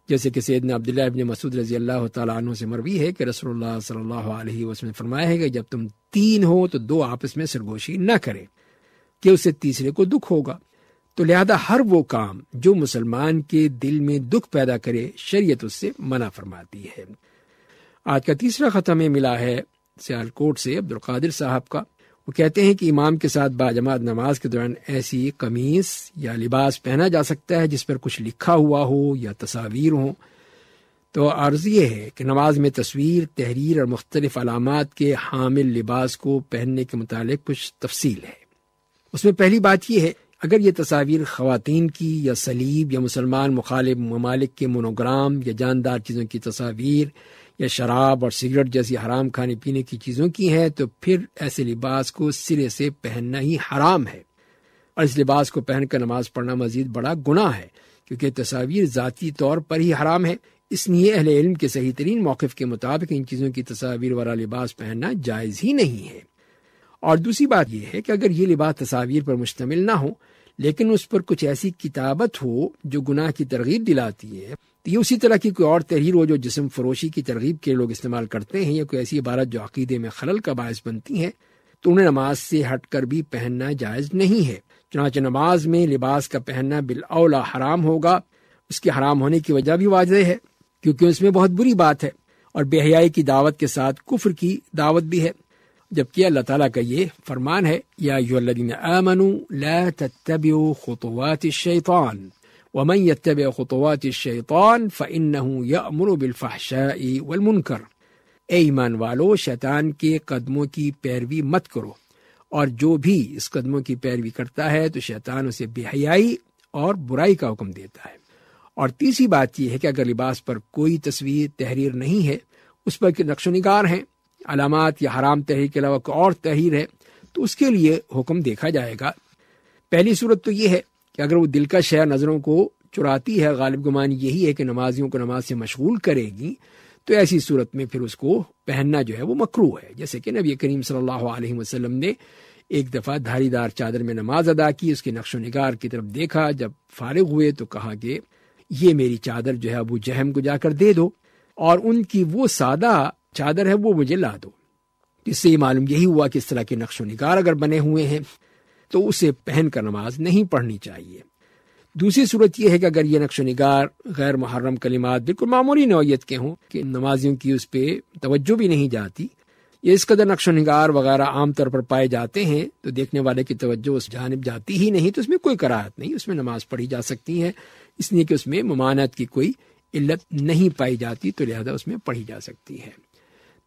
जैसे कि सैद अब्दुल्ला इबन मसूद रजी अल्लाह तु से मरवी है कि रसोल्ला सल्लल्लाहु अलैहि ने फरमाया है कि जब तुम तीन हो तो दो आपस में सरगोशी न करें कि उससे तीसरे को दुख होगा तो लिहाजा हर वो काम जो मुसलमान के दिल में दुख पैदा करे शरीयत उससे मना फरमाती है आज का तीसरा ख़त्म मिला है सियालकोट से अब्दुल्कादिर साहब का वो कहते हैं कि इमाम के साथ बाजमात नमाज के दौरान ऐसी कमीज या लिबास पहना जा सकता है जिस पर कुछ लिखा हुआ हो या तस्वीर हो तो अर्ज़ यह है कि नमाज में तस्वीर तहरीर और मुख्तलिफ अलामत के हामिल लिबास को पहनने के मुतालिक कुछ तफसील है उसमें पहली बात यह है अगर ये तस्वीर ख़वातीन की या सलीब या मुसलमान मुखालिफ ममालिक के मोनोग्राम या जानदार चीज़ों की तस्वीर या शराब और सिगरेट जैसी हराम खाने पीने की चीज़ों की है तो फिर ऐसे लिबास को सिरे से पहनना ही हराम है और इस लिबास को पहनकर नमाज पढ़ना मजीद बड़ा गुना है क्योंकि तस्वीर ज़ाती तौर पर ही हराम है इसलिए अहल इल्म के सही तरीन मौक़ के मुताबिक इन चीज़ों की तस्वीर वाला लिबास पहनना जायज़ ही नहीं है और दूसरी बात यह है कि अगर ये लिबास तस्वीर पर मुश्तमिल ना हो लेकिन उस पर कुछ ऐसी किताबत हो जो गुनाह की तरगीब दिलाती है तो ये उसी तरह की कोई और तहरीर हो जो जिसम फरोशी की तरगीब के लोग इस्तेमाल करते हैं या कोई ऐसी इबारत जो अकीदे में खलल का बायस बनती हैं तो उन्हें नमाज से हट कर भी पहनना जायज़ नहीं है चुनाच नमाज में लिबास का पहनना बिलौला हराम होगा उसके हराम होने की वजह भी वाज है क्योंकि उसमें बहुत बुरी बात है और बेहयाई की दावत के साथ कुफर की दावत भी है जबकि अल्लाह ताला का ये फरमान है या आमनु ला तत्तबिउ खुतवात शैतान ومن يتبع خطوات الشيطان فإنه يأمر بالفحشاء والمنकर ए ईमान वालो शैतान के कदमों की पैरवी मत करो और जो भी इस कदमों की पैरवी करता है तो शैतान उसे बेहयाई और बुराई का हुक्म देता है और तीसरी बात यह है कि अगर लिबास पर कोई तस्वीर तहरीर नहीं है उस पर नक्श निगार हैं अलामत या हराम तहरीर के अलावा कोई और तहरीर है तो उसके लिए हुक्म देखा जाएगा पहली सूरत तो ये है कि अगर वो दिल का शहर नज़रों को चुराती है गालिब गुमान यही है कि नमाजियों को नमाज से मशगूल करेगी तो ऐसी सूरत में फिर उसको पहनना जो है वो मकरू है जैसे कि नबी करीम सल्लल्लाहु अलैहि वसल्लम ने एक दफ़ा धारीदार चादर में नमाज अदा की उसके नक्शो नगार की तरफ देखा जब फारिग हुए तो कहा कि ये मेरी चादर जो है अबू जहम को जाकर दे दो और उनकी वो सादा चादर है वो मुझे ला दो इससे ये मालूम यही हुआ कि इस तरह के नक्शो नगार अगर बने हुए हैं तो उसे पहनकर नमाज नहीं पढ़नी चाहिए दूसरी सूरत यह है कि अगर ये नक्श नगार गैर मुहर्रम कलिमात बिल्कुल मामूली नौीयत के हों कि नमाजियों की उस पर तवज्जो भी नहीं जाती ये इस कदर नक्श नगार वगैरह आमतौर पर पाए जाते हैं तो देखने वाले की तवज्जो उस जानब जाती ही नहीं तो उसमें कोई कराहत नहीं उसमें नमाज पढ़ी जा सकती है इसलिए कि उसमें ममानत की कोई इल्लत नहीं पाई जाती तो लिहाजा उसमें पढ़ी जा सकती है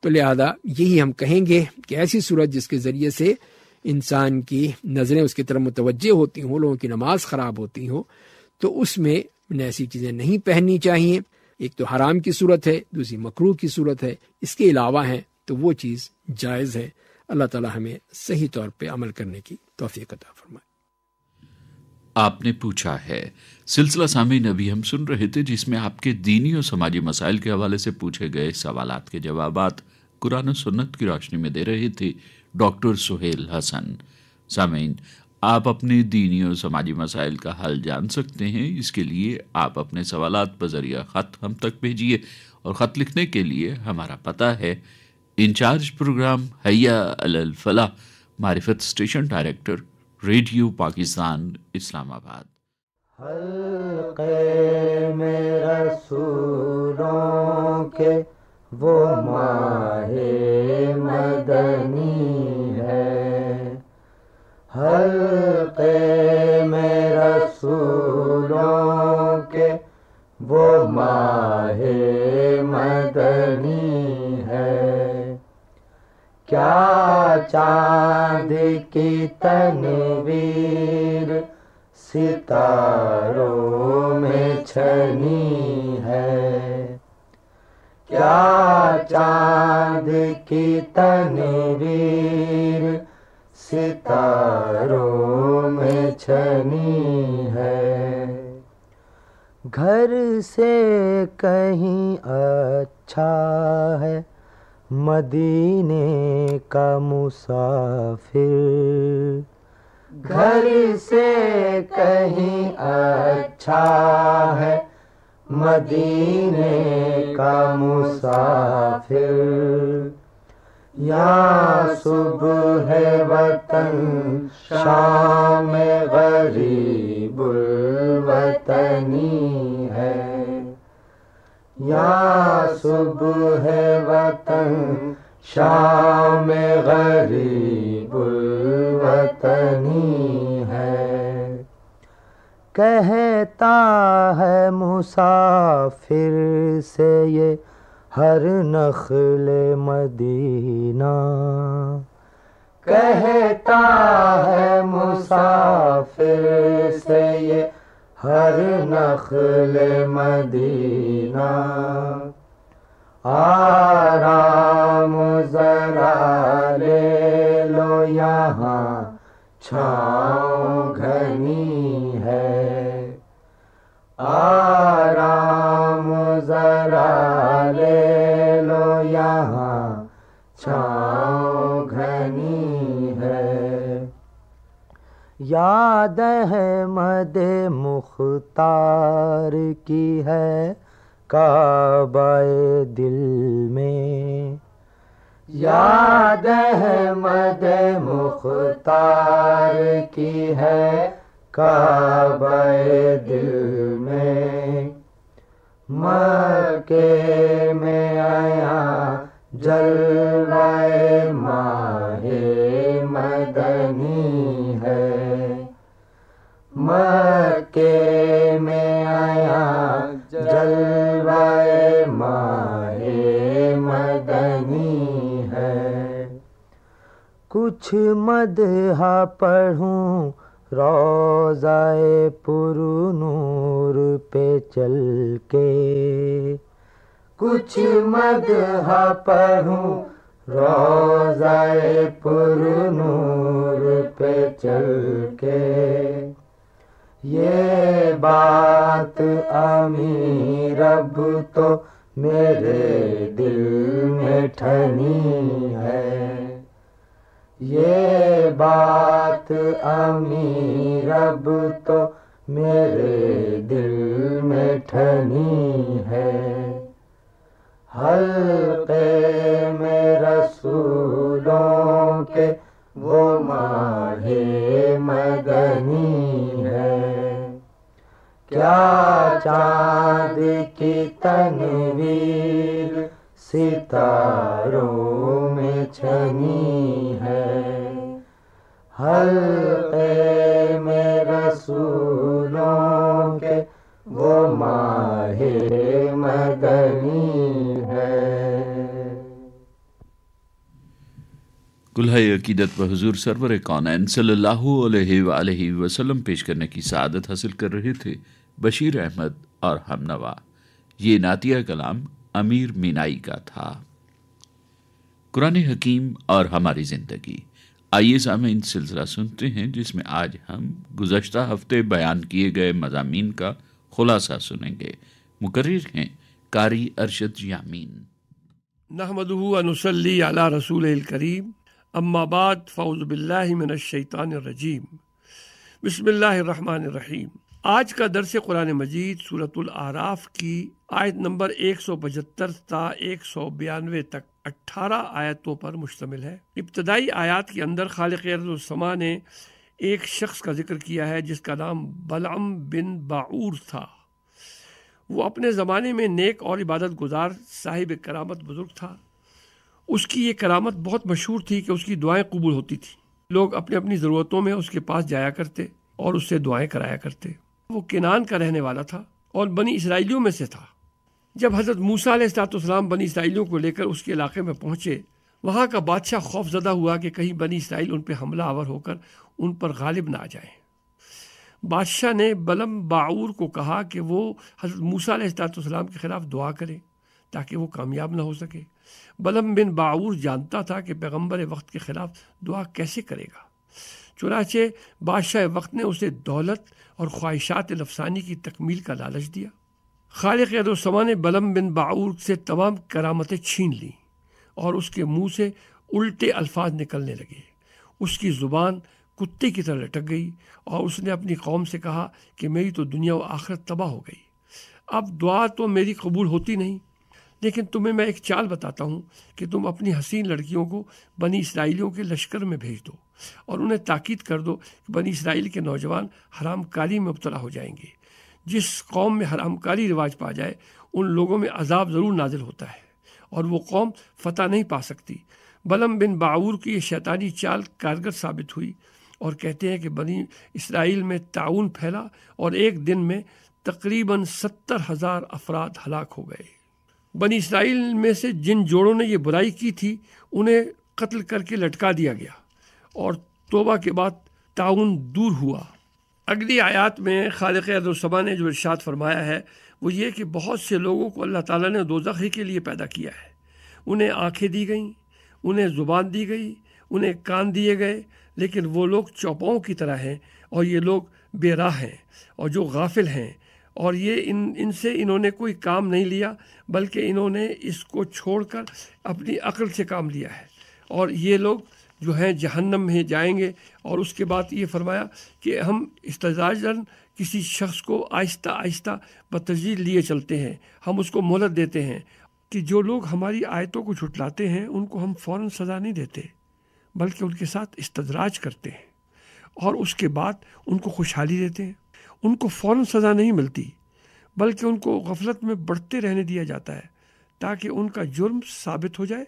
तो लिहाजा यही हम कहेंगे कि ऐसी सूरत जिसके ज़रिए से इंसान की नज़रें उसकी तरफ मुतवजह होती हों लोगों की नमाज ख़राब होती हो तो उसमें ऐसी चीज़ें नहीं पहननी चाहिए एक तो हराम की सूरत है दूसरी मकरू की सूरत है इसके अलावा है तो वो चीज़ जायज़ है अल्लाह ताला हमें सही तौर पे अमल करने की तोफ़ी अदा फरमाए आपने पूछा है सिलसिला सामी नबी हम सुन रहे थे जिसमें आपके दीनी और समाजी मसाइल के हवाले से पूछे गए सवाल के जवाब कुरान सुन्नत की रोशनी में दे रहे थे डॉक्टर सुहेल हसन सामीन आप अपने दीनी और समाजी मसाइल का हल जान सकते हैं इसके लिए आप अपने सवाल बजरिया ख़त हम तक भेजिए और ख़त लिखने के लिए हमारा पता है इंचार्ज प्रोग्राम हैया अल फलाह मारिफत station director radio Pakistan Islamabad में रसूलों के वो माहे मदनी हलके मे रसूरं के वो माहे मदनी है क्या चांद की वीर सितारों में छनी है क्या चांद की वीर सितारों में छनी है घर से कहीं अच्छा है मदीने का मुसाफिर घर से कहीं अच्छा है मदीने का मुसाफिर या सुबह है वतन शाम गरीब वतनी है या सुबह है वतन शाम गरीब वतनी है कहता है मुसाफिर से ये हर नखल मदीना कहता है मुसाफिर से ये हर नखल मदीना आराम जरा ले लो यहाँ छा याद है मद मुख्तार की है काबाए दिल में याद है मद मुख्तार की है काबाए दिल में मके में आया जलवाए मक्के में आया जलवाए माए मदनी है कुछ मदहा पढ़ूं रोजाए पुरूनूर पे चल के कुछ मदहा पढ़ूं रोजाए पुरूनूर पे चल के ये बात अमी रब तो मेरे दिल में ठनी है ये बात अमी रब तो मेरे दिल में ठनी है हल्के में रसूलों के वो माहे मदनी क्या चाँद की वीर सितारों में छनी है हल्पे मे के वो माहे मदनी कुल्हा अकीदत पर हजूर सरवर कौन सल्लल्लाहु वसल्लम पेश करने की सदत हासिल कर रहे थे बशीर अहमद और हमनवा ये नातिया कलाम अमीर मीनाई का था कुरान हकीम और हमारी ज़िंदगी आइए सामीन सिलसिला सुनते हैं जिसमें आज हम गुजशत हफ्ते बयान किए गए मजामीन का खुलासा सुनेंगे मुकर्र हैं कारी अरशद यामीन नहमदू अनुसली अला रसूल करीम अम्माबाद फ़ाउज़बिल्लिमिनशैतानरजीम बसमीम आज का दरस कुरान मजीद सूरतआराफ़ की आयत नंबर एक सौ पचहत्तर ता एक सौ बयानवे तक अट्ठारह आयतों पर मुश्तमिल है इब्तदाई आयत के अंदर खालिक अर्जमा ने एक शख्स का जिक्र किया है जिसका नाम बलम बिन बाऊर था वो अपने ज़माने में नेक और इबादत गुजार साहिब करामत बुज़ुर्ग था उसकी ये करामत बहुत मशहूर थी कि उसकी दुआएं कबूल होती थी लोग अपनी अपनी ज़रूरतों में उसके पास जाया करते और उससे दुआएं कराया करते वो किनान का रहने वाला था और बनी इसराइलियों में से था जब हज़रत मूसा सलाम बनी इसराइलियों को लेकर उसके इलाके में पहुँचे वहाँ का बादशाह खौफ ज़दा हुआ कि कहीं बनी इसराइल उन पर हमला आवर होकर उन पर गालिब ना आ जाए बादशाह ने बलम बाऊर को कहा कि वो हज़रत मूसा सलाम के ख़िलाफ़ दुआ करें ताकि वो कामयाब ना हो सके बलम बिन बाऊर जानता था कि पैगम्बर वक्त के ख़िलाफ़ दुआ कैसे करेगा चुनाचे बादशाह वक्त ने उसे दौलत और ख्वाहिशात लफसानी की तकमील का लालच दिया खालिक अदोसमा ने बलम बिन बाऊर से तमाम करामतें छीन लीं और उसके मुंह से उल्टे अल्फाज निकलने लगे उसकी ज़ुबान कुत्ते की तरह लटक गई और उसने अपनी कौम से कहा कि मेरी तो दुनिया व आखिरत तबाह हो गई अब दुआ तो मेरी कबूल होती नहीं लेकिन तुम्हें मैं एक चाल बताता हूँ कि तुम अपनी हसीन लड़कियों को बनी इसराइलियों के लश्कर में भेज दो और उन्हें ताकीद कर दो कि बनी इसराइल के नौजवान हरामकारी में मुबतला हो जाएंगे जिस कौम में हरामकारी रिवाज पा जाए उन लोगों में अजाब ज़रूर नाजिल होता है और वो कौम फतह नहीं पा सकती बलम बिन बाऊर की शैतानी चाल कारगर साबित हुई और कहते हैं कि बनी इसराइल में ताउन फैला और एक दिन में तकरीबन सत्तर हज़ार अफराद हलाक हो गए बनी इसराइल में से जिन जोड़ों ने ये बुराई की थी उन्हें कत्ल करके लटका दिया गया और तोबा के बाद ताउन दूर हुआ अगली आयत में खालिक अदुलसमा ने जो इर्शाद फरमाया है वो ये कि बहुत से लोगों को अल्लाह ताला ने जखी के लिए पैदा किया है उन्हें आंखें दी गईं उन्हें ज़ुबान दी गई उन्हें कान दिए गए लेकिन वो लोग चौपाओं की तरह हैं और ये लोग बेराह हैं और जो गाफिल हैं और ये इन इनसे इन्होंने कोई काम नहीं लिया बल्कि इन्होंने इसको छोड़कर अपनी अकल से काम लिया है और ये लोग जो हैं जहन्नम में जाएंगे और उसके बाद ये फरमाया कि हम इस्तजाजन किसी शख्स को आहिस्ता आहिस्ता बतजील लिए चलते हैं हम उसको मोहलत देते हैं कि जो लोग हमारी आयतों को छुटलाते हैं उनको हम फ़ौर सज़ा नहीं देते बल्कि उनके साथ इस्तदराज करते हैं और उसके बाद उनको खुशहाली देते हैं उनको फ़ौर सज़ा नहीं मिलती बल्कि उनको गफलत में बढ़ते रहने दिया जाता है ताकि उनका जुर्म साबित हो जाए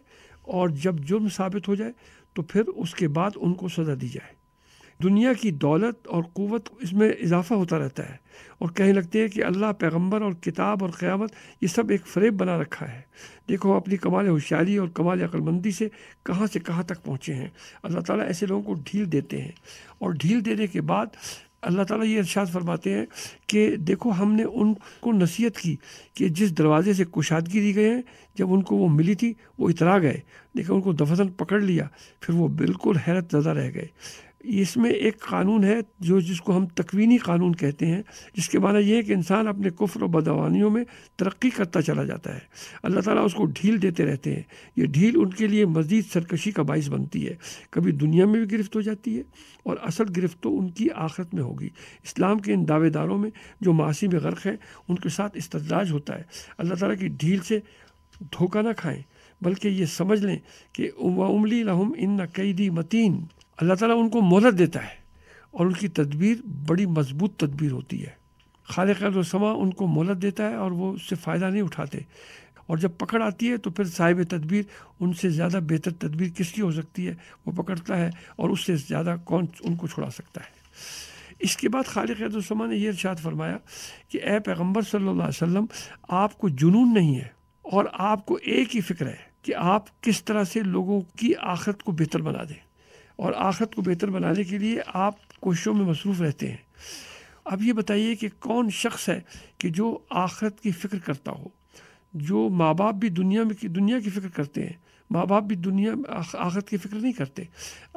और जब जुर्म साबित हो जाए तो फिर उसके बाद उनको सज़ा दी जाए दुनिया की दौलत और क़वत इसमें इजाफा होता रहता है और कहने लगते हैं कि अल्लाह पैगंबर और किताब और क़्यामत ये सब एक फ्रेब बना रखा है देखो अपनी कमाल होशियारी और कमाल अक्लमंदी से कहाँ से कहाँ तक पहुँचे हैं अल्लाह ताला ऐसे लोगों को ढील देते हैं और ढील देने के बाद अल्लाह ताला ये इरशाद फरमाते हैं कि देखो हमने उनको नसीहत की कि जिस दरवाज़े से कुशादगी दी गई है जब उनको वो मिली थी वो इतरा गए लेकिन उनको दफसन पकड़ लिया फिर वो बिल्कुल हैरत ज़्यादा रह गए इसमें एक कानून है जो जिसको हम तकवीनी कानून कहते हैं जिसके माना यह है कि इंसान अपने कुफ्र और बदवानियों में तरक्की करता चला जाता है अल्लाह ताला उसको ढील देते रहते हैं ये ढील उनके लिए मज़ीद सरकशी का बायस बनती है कभी दुनिया में भी गिरफ्त हो जाती है और असल गिरफ्त तो उनकी आखिरत में होगी इस्लाम के इन दावेदारों में जो मासी में गर्क है उनके साथ इस्तजाज होता है अल्लाह ताली की ढील से धोखा ना खाएँ बल्कि ये समझ लें कि उमली लहम इन कैदी मतीन अल्लाह ताला उनको मोहलत देता है और उनकी तदबीर बड़ी मजबूत तदबीर होती है खाल समा उनको मोहलत देता है और वो उससे फ़ायदा नहीं उठाते और जब पकड़ आती है तो फिर साहिब तदबीर उनसे ज़्यादा बेहतर तदबीर किसकी हो सकती है वो पकड़ता है और उससे ज़्यादा कौन उनको छुड़ा सकता है इसके बाद खाल समा ने यह इर्शाद फरमाया कि ए पैगम्बर सल्ला वसम आपको जुनून नहीं है और आपको एक ही फ़िक्र है कि आप किस तरह से लोगों की आखरत को बेहतर बना दें और आखरत को बेहतर बनाने के लिए आप कोशिशों में मसरूफ़ रहते हैं अब ये बताइए कि कौन शख्स है कि जो आखरत की फ़िक्र करता हो जो माँ बाप भी दुनिया में की दुनिया की फ़िक्र करते हैं माँ बाप भी दुनिया आखरत की फ़िक्र नहीं करते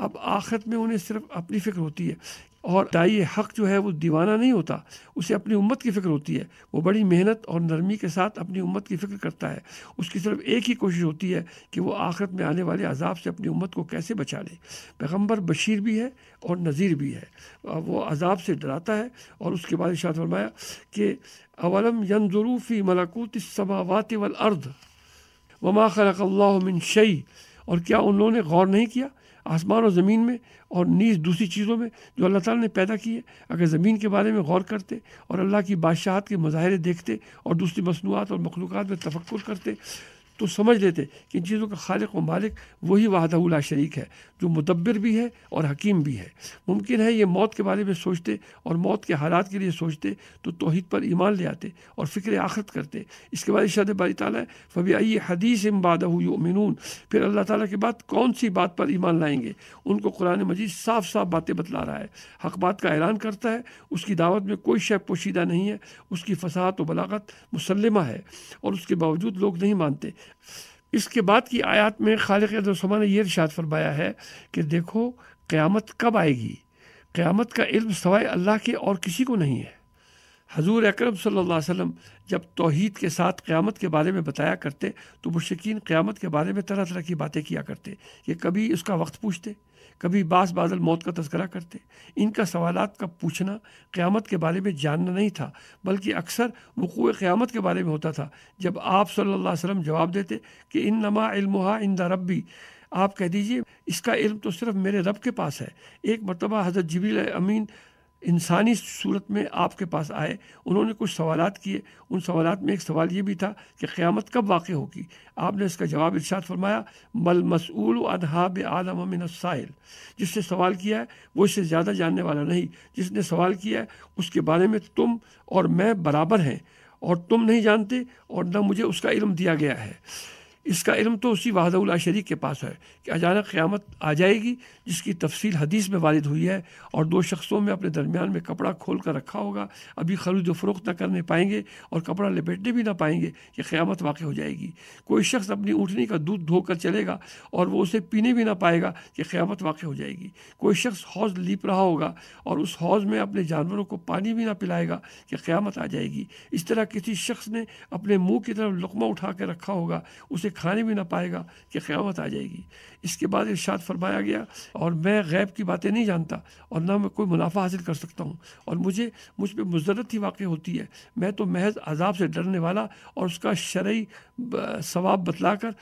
अब आखरत में उन्हें सिर्फ अपनी फ़िक्र होती है और दाई हक जो है वो दीवाना नहीं होता उसे अपनी उम्मत की फ़िक्र होती है वो बड़ी मेहनत और नरमी के साथ अपनी उम्मत की फ़िक्र करता है उसकी सिर्फ एक ही कोशिश होती है कि वो आखिरत में आने वाले अजाब से अपनी उम्मत को कैसे बचा ले पैगम्बर बशीर भी है और नज़ीर भी है वो अजाब से डराता है और उसके बाद इशात फरमाया कि अवलम यनजरूफ़ी मलाकूत समावत वल अर्द वमा खलक मिन शई और क्या उन्होंने गौर नहीं किया आसमान और ज़मीन में और नीज दूसरी चीज़ों में जो अल्लाह ताला ने पैदा किए अगर ज़मीन के बारे में गौर करते और अल्लाह की बादशाहत के मज़ाहरे देखते और दूसरी मसनूआत और मखलूक में तफक्र करते तो समझ लेते कि चीज़ों का खालिक व मालिक वही वाहदा शरीक है जो मुदब्बिर भी है और हकीम भी है मुमकिन है ये मौत के बारे में सोचते और मौत के हालात के लिए सोचते तो तोहद पर ईमान ले आते और फ़िक्र आखरत करते इसके बाद इशाद बारी ताली फबी आई हदीस इम्बाद मिनून फिर अल्लाह ताली के बाद कौन सी बात पर ईमान लाएंगे उनको कुरान मजीद साफ साफ बातें बतला रहा है हक बात का ऐलान करता है उसकी दावत में कोई शय पोशीदा नहीं है उसकी फसाहत व बलागत मुसलमा है और उसके बावजूद लोग नहीं मानते इसके बाद की आयत में खालिक दोसमा ने यह रिशात फरमाया है कि देखो क़्यामत कब आएगी क़्यामत का इल्म सवाए अल्लाह के और किसी को नहीं है हजूर अक्रम सल्ला वसम जब तोहद के साथ क़्यामत के बारे में बताया करते तो मुश्किन क़्यामत के बारे में तरह तरह की बातें किया करते ये कभी उसका वक्त पूछते कभी बास बादल मौत का तस्करा करते इनका सवालात का पूछना क़्यामत के बारे में जानना नहीं था बल्कि अक्सर वक़ू क़्यामत के बारे में होता था जब आप सल्लल्लाहु अलैहि वसल्लम जवाब देते कि इन नमा इन इंदा रबी आप कह दीजिए इसका इल्म तो सिर्फ मेरे रब के पास है एक मरतबा हज़रत जबील अमीन इंसानी सूरत में आपके पास आए उन्होंने कुछ सवाल किए उन सवाल में एक सवाल ये भी था कि क़्यामत कब वाक़ होगी आपने इसका जवाब इर्शाद फरमाया मल मसूल अदहाब आलम मिनसाइल जिसने सवाल किया है वो इससे ज़्यादा जानने वाला नहीं जिसने सवाल किया है उसके बारे में तुम और मैं बराबर हैं और तुम नहीं जानते और न मुझे उसका इल्म दिया गया है इसका इल्म तो उसी वाहदाउला शरीक के पास है कि अचानक क़्यामत आ जाएगी जिसकी तफसील हदीस में वारद हुई है और दो शख्सों में अपने दरमियान में कपड़ा खोल कर रखा होगा अभी व फ़रोख्त ना करने पाएंगे और कपड़ा लपेटने भी ना पाएंगे कि क़्यामत वाक़ हो जाएगी कोई शख्स अपनी ऊँटनी का दूध धोकर चलेगा और वह उसे पीने भी ना पाएगा कि क़्यामत वाक़ हो जाएगी कोई शख्स हौज़ लीप रहा होगा और उस हौज़ में अपने जानवरों को पानी भी ना पिलाएगा कि क़्यामत आ जाएगी इस तरह किसी शख्स ने अपने मुँह की तरफ लकमा उठा कर रखा होगा उसे खाने भी ना पाएगा कि क़्यामत आ जाएगी इसके बाद इर्शाद फरमाया गया और मैं गैब की बातें नहीं जानता और ना मैं कोई मुनाफा हासिल कर सकता हूँ और मुझे मुझ पर मुजरत ही वाक़ होती है मैं तो महज अजाब से डरने वाला और उसका शर्य सवाब बतला कर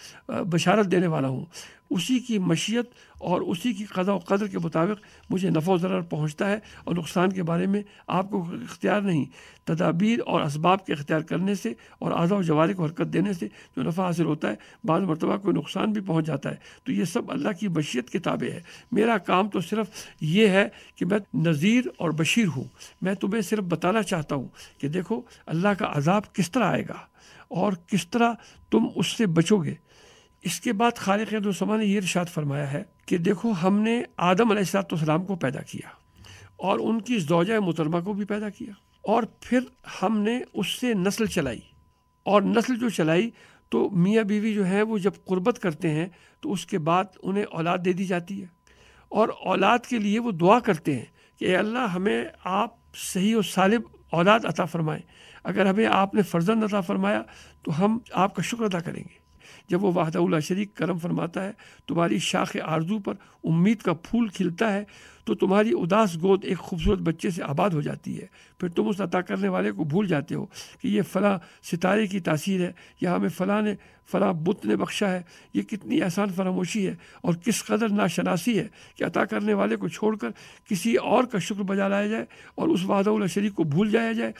बशारत देने वाला हूँ उसी की मशीत और उसी की कदा कदर के मुताबिक मुझे नफ़ो ज़रा पहुँचता है और नुकसान के बारे में आपको इख्तियार नहीं तदाबीर और इसबाब के अख्तियार करने से और आज़ा जवारी को हरकत देने से जो नफ़ा हासिल होता है बाद मरतबा कोई नुकसान भी पहुँच जाता है तो ये सब अल्लाह की मशीयत के ताबे है मेरा काम तो सिर्फ ये है कि मैं नज़ीर और बशीर हूँ मैं तुम्हें सिर्फ बताना चाहता हूँ कि देखो अल्लाह का अजाब किस तरह आएगा और किस तरह तुम उससे बचोगे इसके बाद खालिक दोस्तों ने यह रिशात फरमाया है कि देखो हमने आदम सलाम को पैदा किया और उनकी इस दौजा मुतरमा को भी पैदा किया और फिर हमने उससे नस्ल चलाई और नस्ल जो चलाई तो मियाँ बीवी जो हैं वो जब कुर्बत करते हैं तो उसके बाद उन्हें औलाद दे दी जाती है और औलाद के लिए वो दुआ करते हैं कि अल्लाह हमें आप सही और सालिब औलाद अता फ़रमाएँ अगर हमें आपने फ़र्जंद अता फ़रमाया तो हम आपका शुक्र अदा करेंगे जब वो वाहदाउल्ला शरीक करम फरमाता है तुम्हारी शाख आरजू पर उम्मीद का फूल खिलता है तो तुम्हारी उदास गोद एक खूबसूरत बच्चे से आबाद हो जाती है फिर तुम उस अता करने वाले को भूल जाते हो कि ये फ़लाँ सितारे की तासीर है या हमें फ़लाँ ने फ़लाँ बुत ने बख्शा है ये कितनी आसान फरामोशी है और किस कदर नाशनासी है कि अता करने वाले को छोड़कर किसी और का शुक्र बजा लाया जाए और उस वादा शरीक को भूल जाया जाए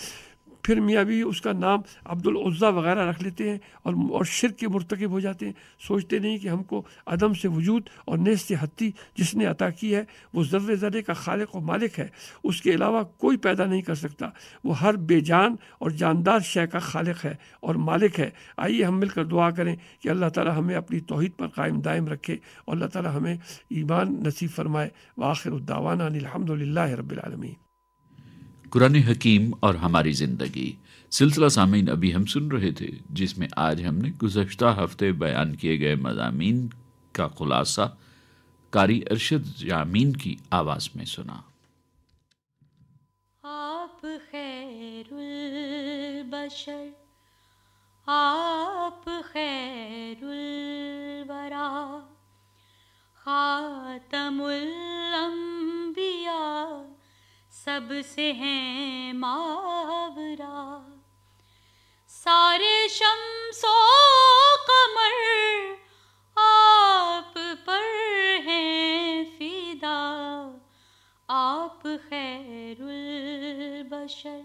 फिर मियाँ भी उसका नाम अब्दुल उज़्ज़ा वगैरह रख लेते हैं और और शिर के मरतकब हो जाते हैं सोचते नहीं कि हमको अदम से वजूद और नेस से हती जिसने अता की है वो ज़र्र ज़र्रे का खालिक और मालिक है उसके अलावा कोई पैदा नहीं कर सकता वो हर बेजान और जानदार शय का खालक है और मालिक है आइए हम मिलकर दुआ करें कि अल्लाह ताली हमें अपनी तोहद पर कायम दायम रखे और अल्लाह ताली हमें ईमान नसीब फरमाए वाखिर उद्दावाना अलहमदिल्ला रबालमीन कुरान हकीम और हमारी ज़िंदगी सिलसिला सामीन अभी हम सुन रहे थे जिसमें आज हमने गुजशत हफ्ते बयान किए गए मजामी का खुलासा कारी अरशद जामीन की आवाज़ में सुना आप बशर आप वरा खातमुल अंबिया सबसे हैं मावरा सारे शमसो कमर आप पर हैं फिदा आप खैरुल बशर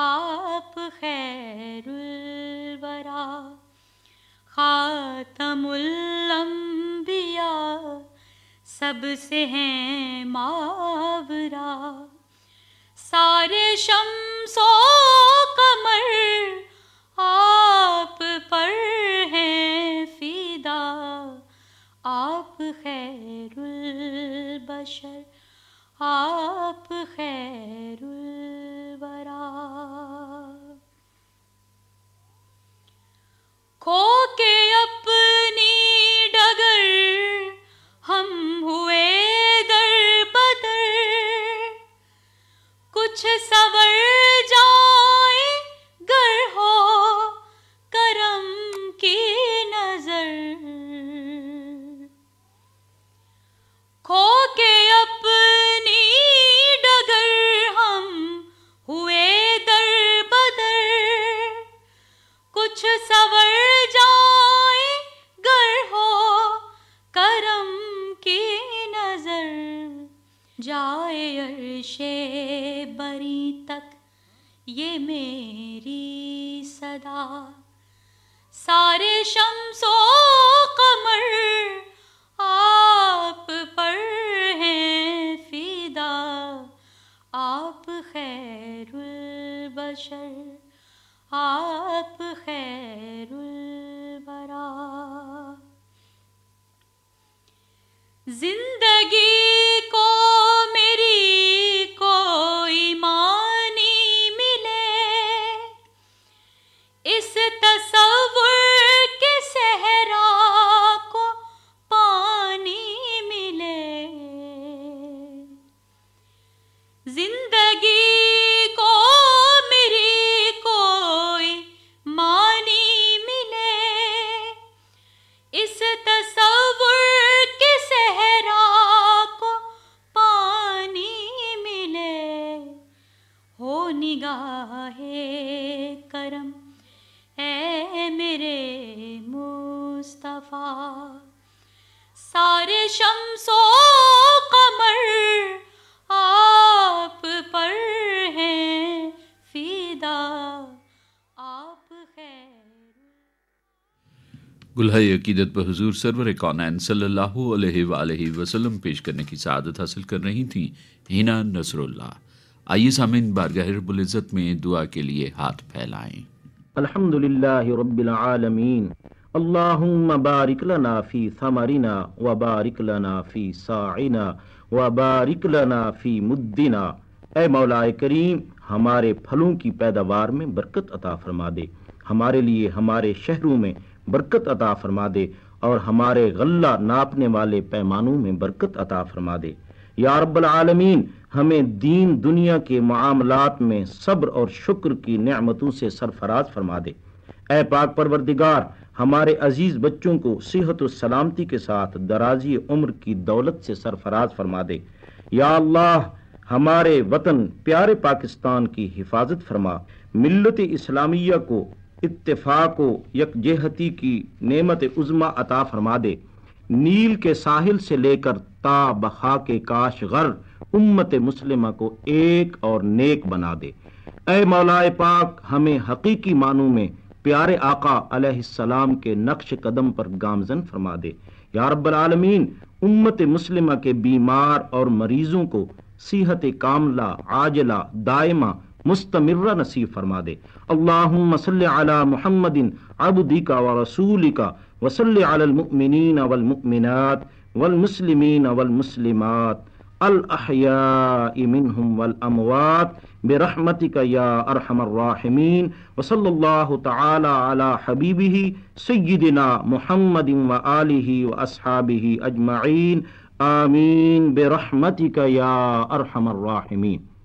आप खैरुल वरा खातमुल्लंबिया सबसे हैं मावरा सारे शमसो कमर आप पर है फिदा आप खैरुल बशर आप खैरुल बरा खो कुछ सवर से बरी तक ये मेरी सदा सारे शमसो कमर आप पर हैं फिदा आप खैरुल बशर आप खैरुल बरा जिंदगी को of मुस्तफ़ा सारे शमसो कमर आप पर हैं फीदा आप खैर गुल्हाई अकीदत पर हजूर सरवर कौन सल्लल्लाहु अलैहि वसल्लम पेश करने की सआदत हासिल कर रही थी हिना नसरुल्ला आइए सामिन बारगाह रबुल्ज़त में दुआ के लिए हाथ फैलाएं अल्हम्दुलिल्लाह रब्बिल आलमीन अल्लाहुम्मा बारिक लना फ़ी समरिना व बारिक लना फ़ी साइना व बारिक लना फ़ी मुद्दिना ए मौलाए करीम हमारे फलों की पैदावार में बरकत अता फरमा दे हमारे लिए हमारे शहरों में बरकत अता फरमा दे और हमारे गल्ला नापने वाले पैमानों में बरकत अता फरमा दे या रब्बल आलमीन हमें दीन दुनिया के मामलात में सब्र और शुक्र की नमतों से सरफराज फरमा दे ए पाक परवरदिगार हमारे अजीज़ बच्चों को सेहत और सलामती के साथ दराजी उम्र की दौलत से सरफराज फरमा दे या अल्लाह हमारे वतन प्यारे पाकिस्तान की हिफाजत फरमा मिलत इस्लामिया को इत्तेफाक यकजहती की नमत उज़मा अता फरमा दे नील के साहिल से लेकर ताबा के काश गर उम्मत मुस्लिमा को एक और नेक बना दे ए मौलाए पाक हमें हकीकी मानों में प्यारे आका अलैहिस्सलाम के नक्श कदम पर गामजन फरमा दे या आलमीन उम्मत मुस्लिमा के बीमार और मरीजों को सीहत कामला आजला दायमा मुस्तमर नसीब फरमा दे अल्लाम अला मोहम्मदिन अबदिका व रसूलिका वसल अलमिन अवलमिनत वलमसलिमिन अवलमसलिमत अलहयामिन वल अमवात बरहमतिक या अरहमर्राहमीन वसल्लल्लाहु ताला अला हबीबिही सय्यिदिना मुहम्मद व आलिही व अस्हाबिही अजमईन आमीन बरहमतिक या अरहमर्राहमीन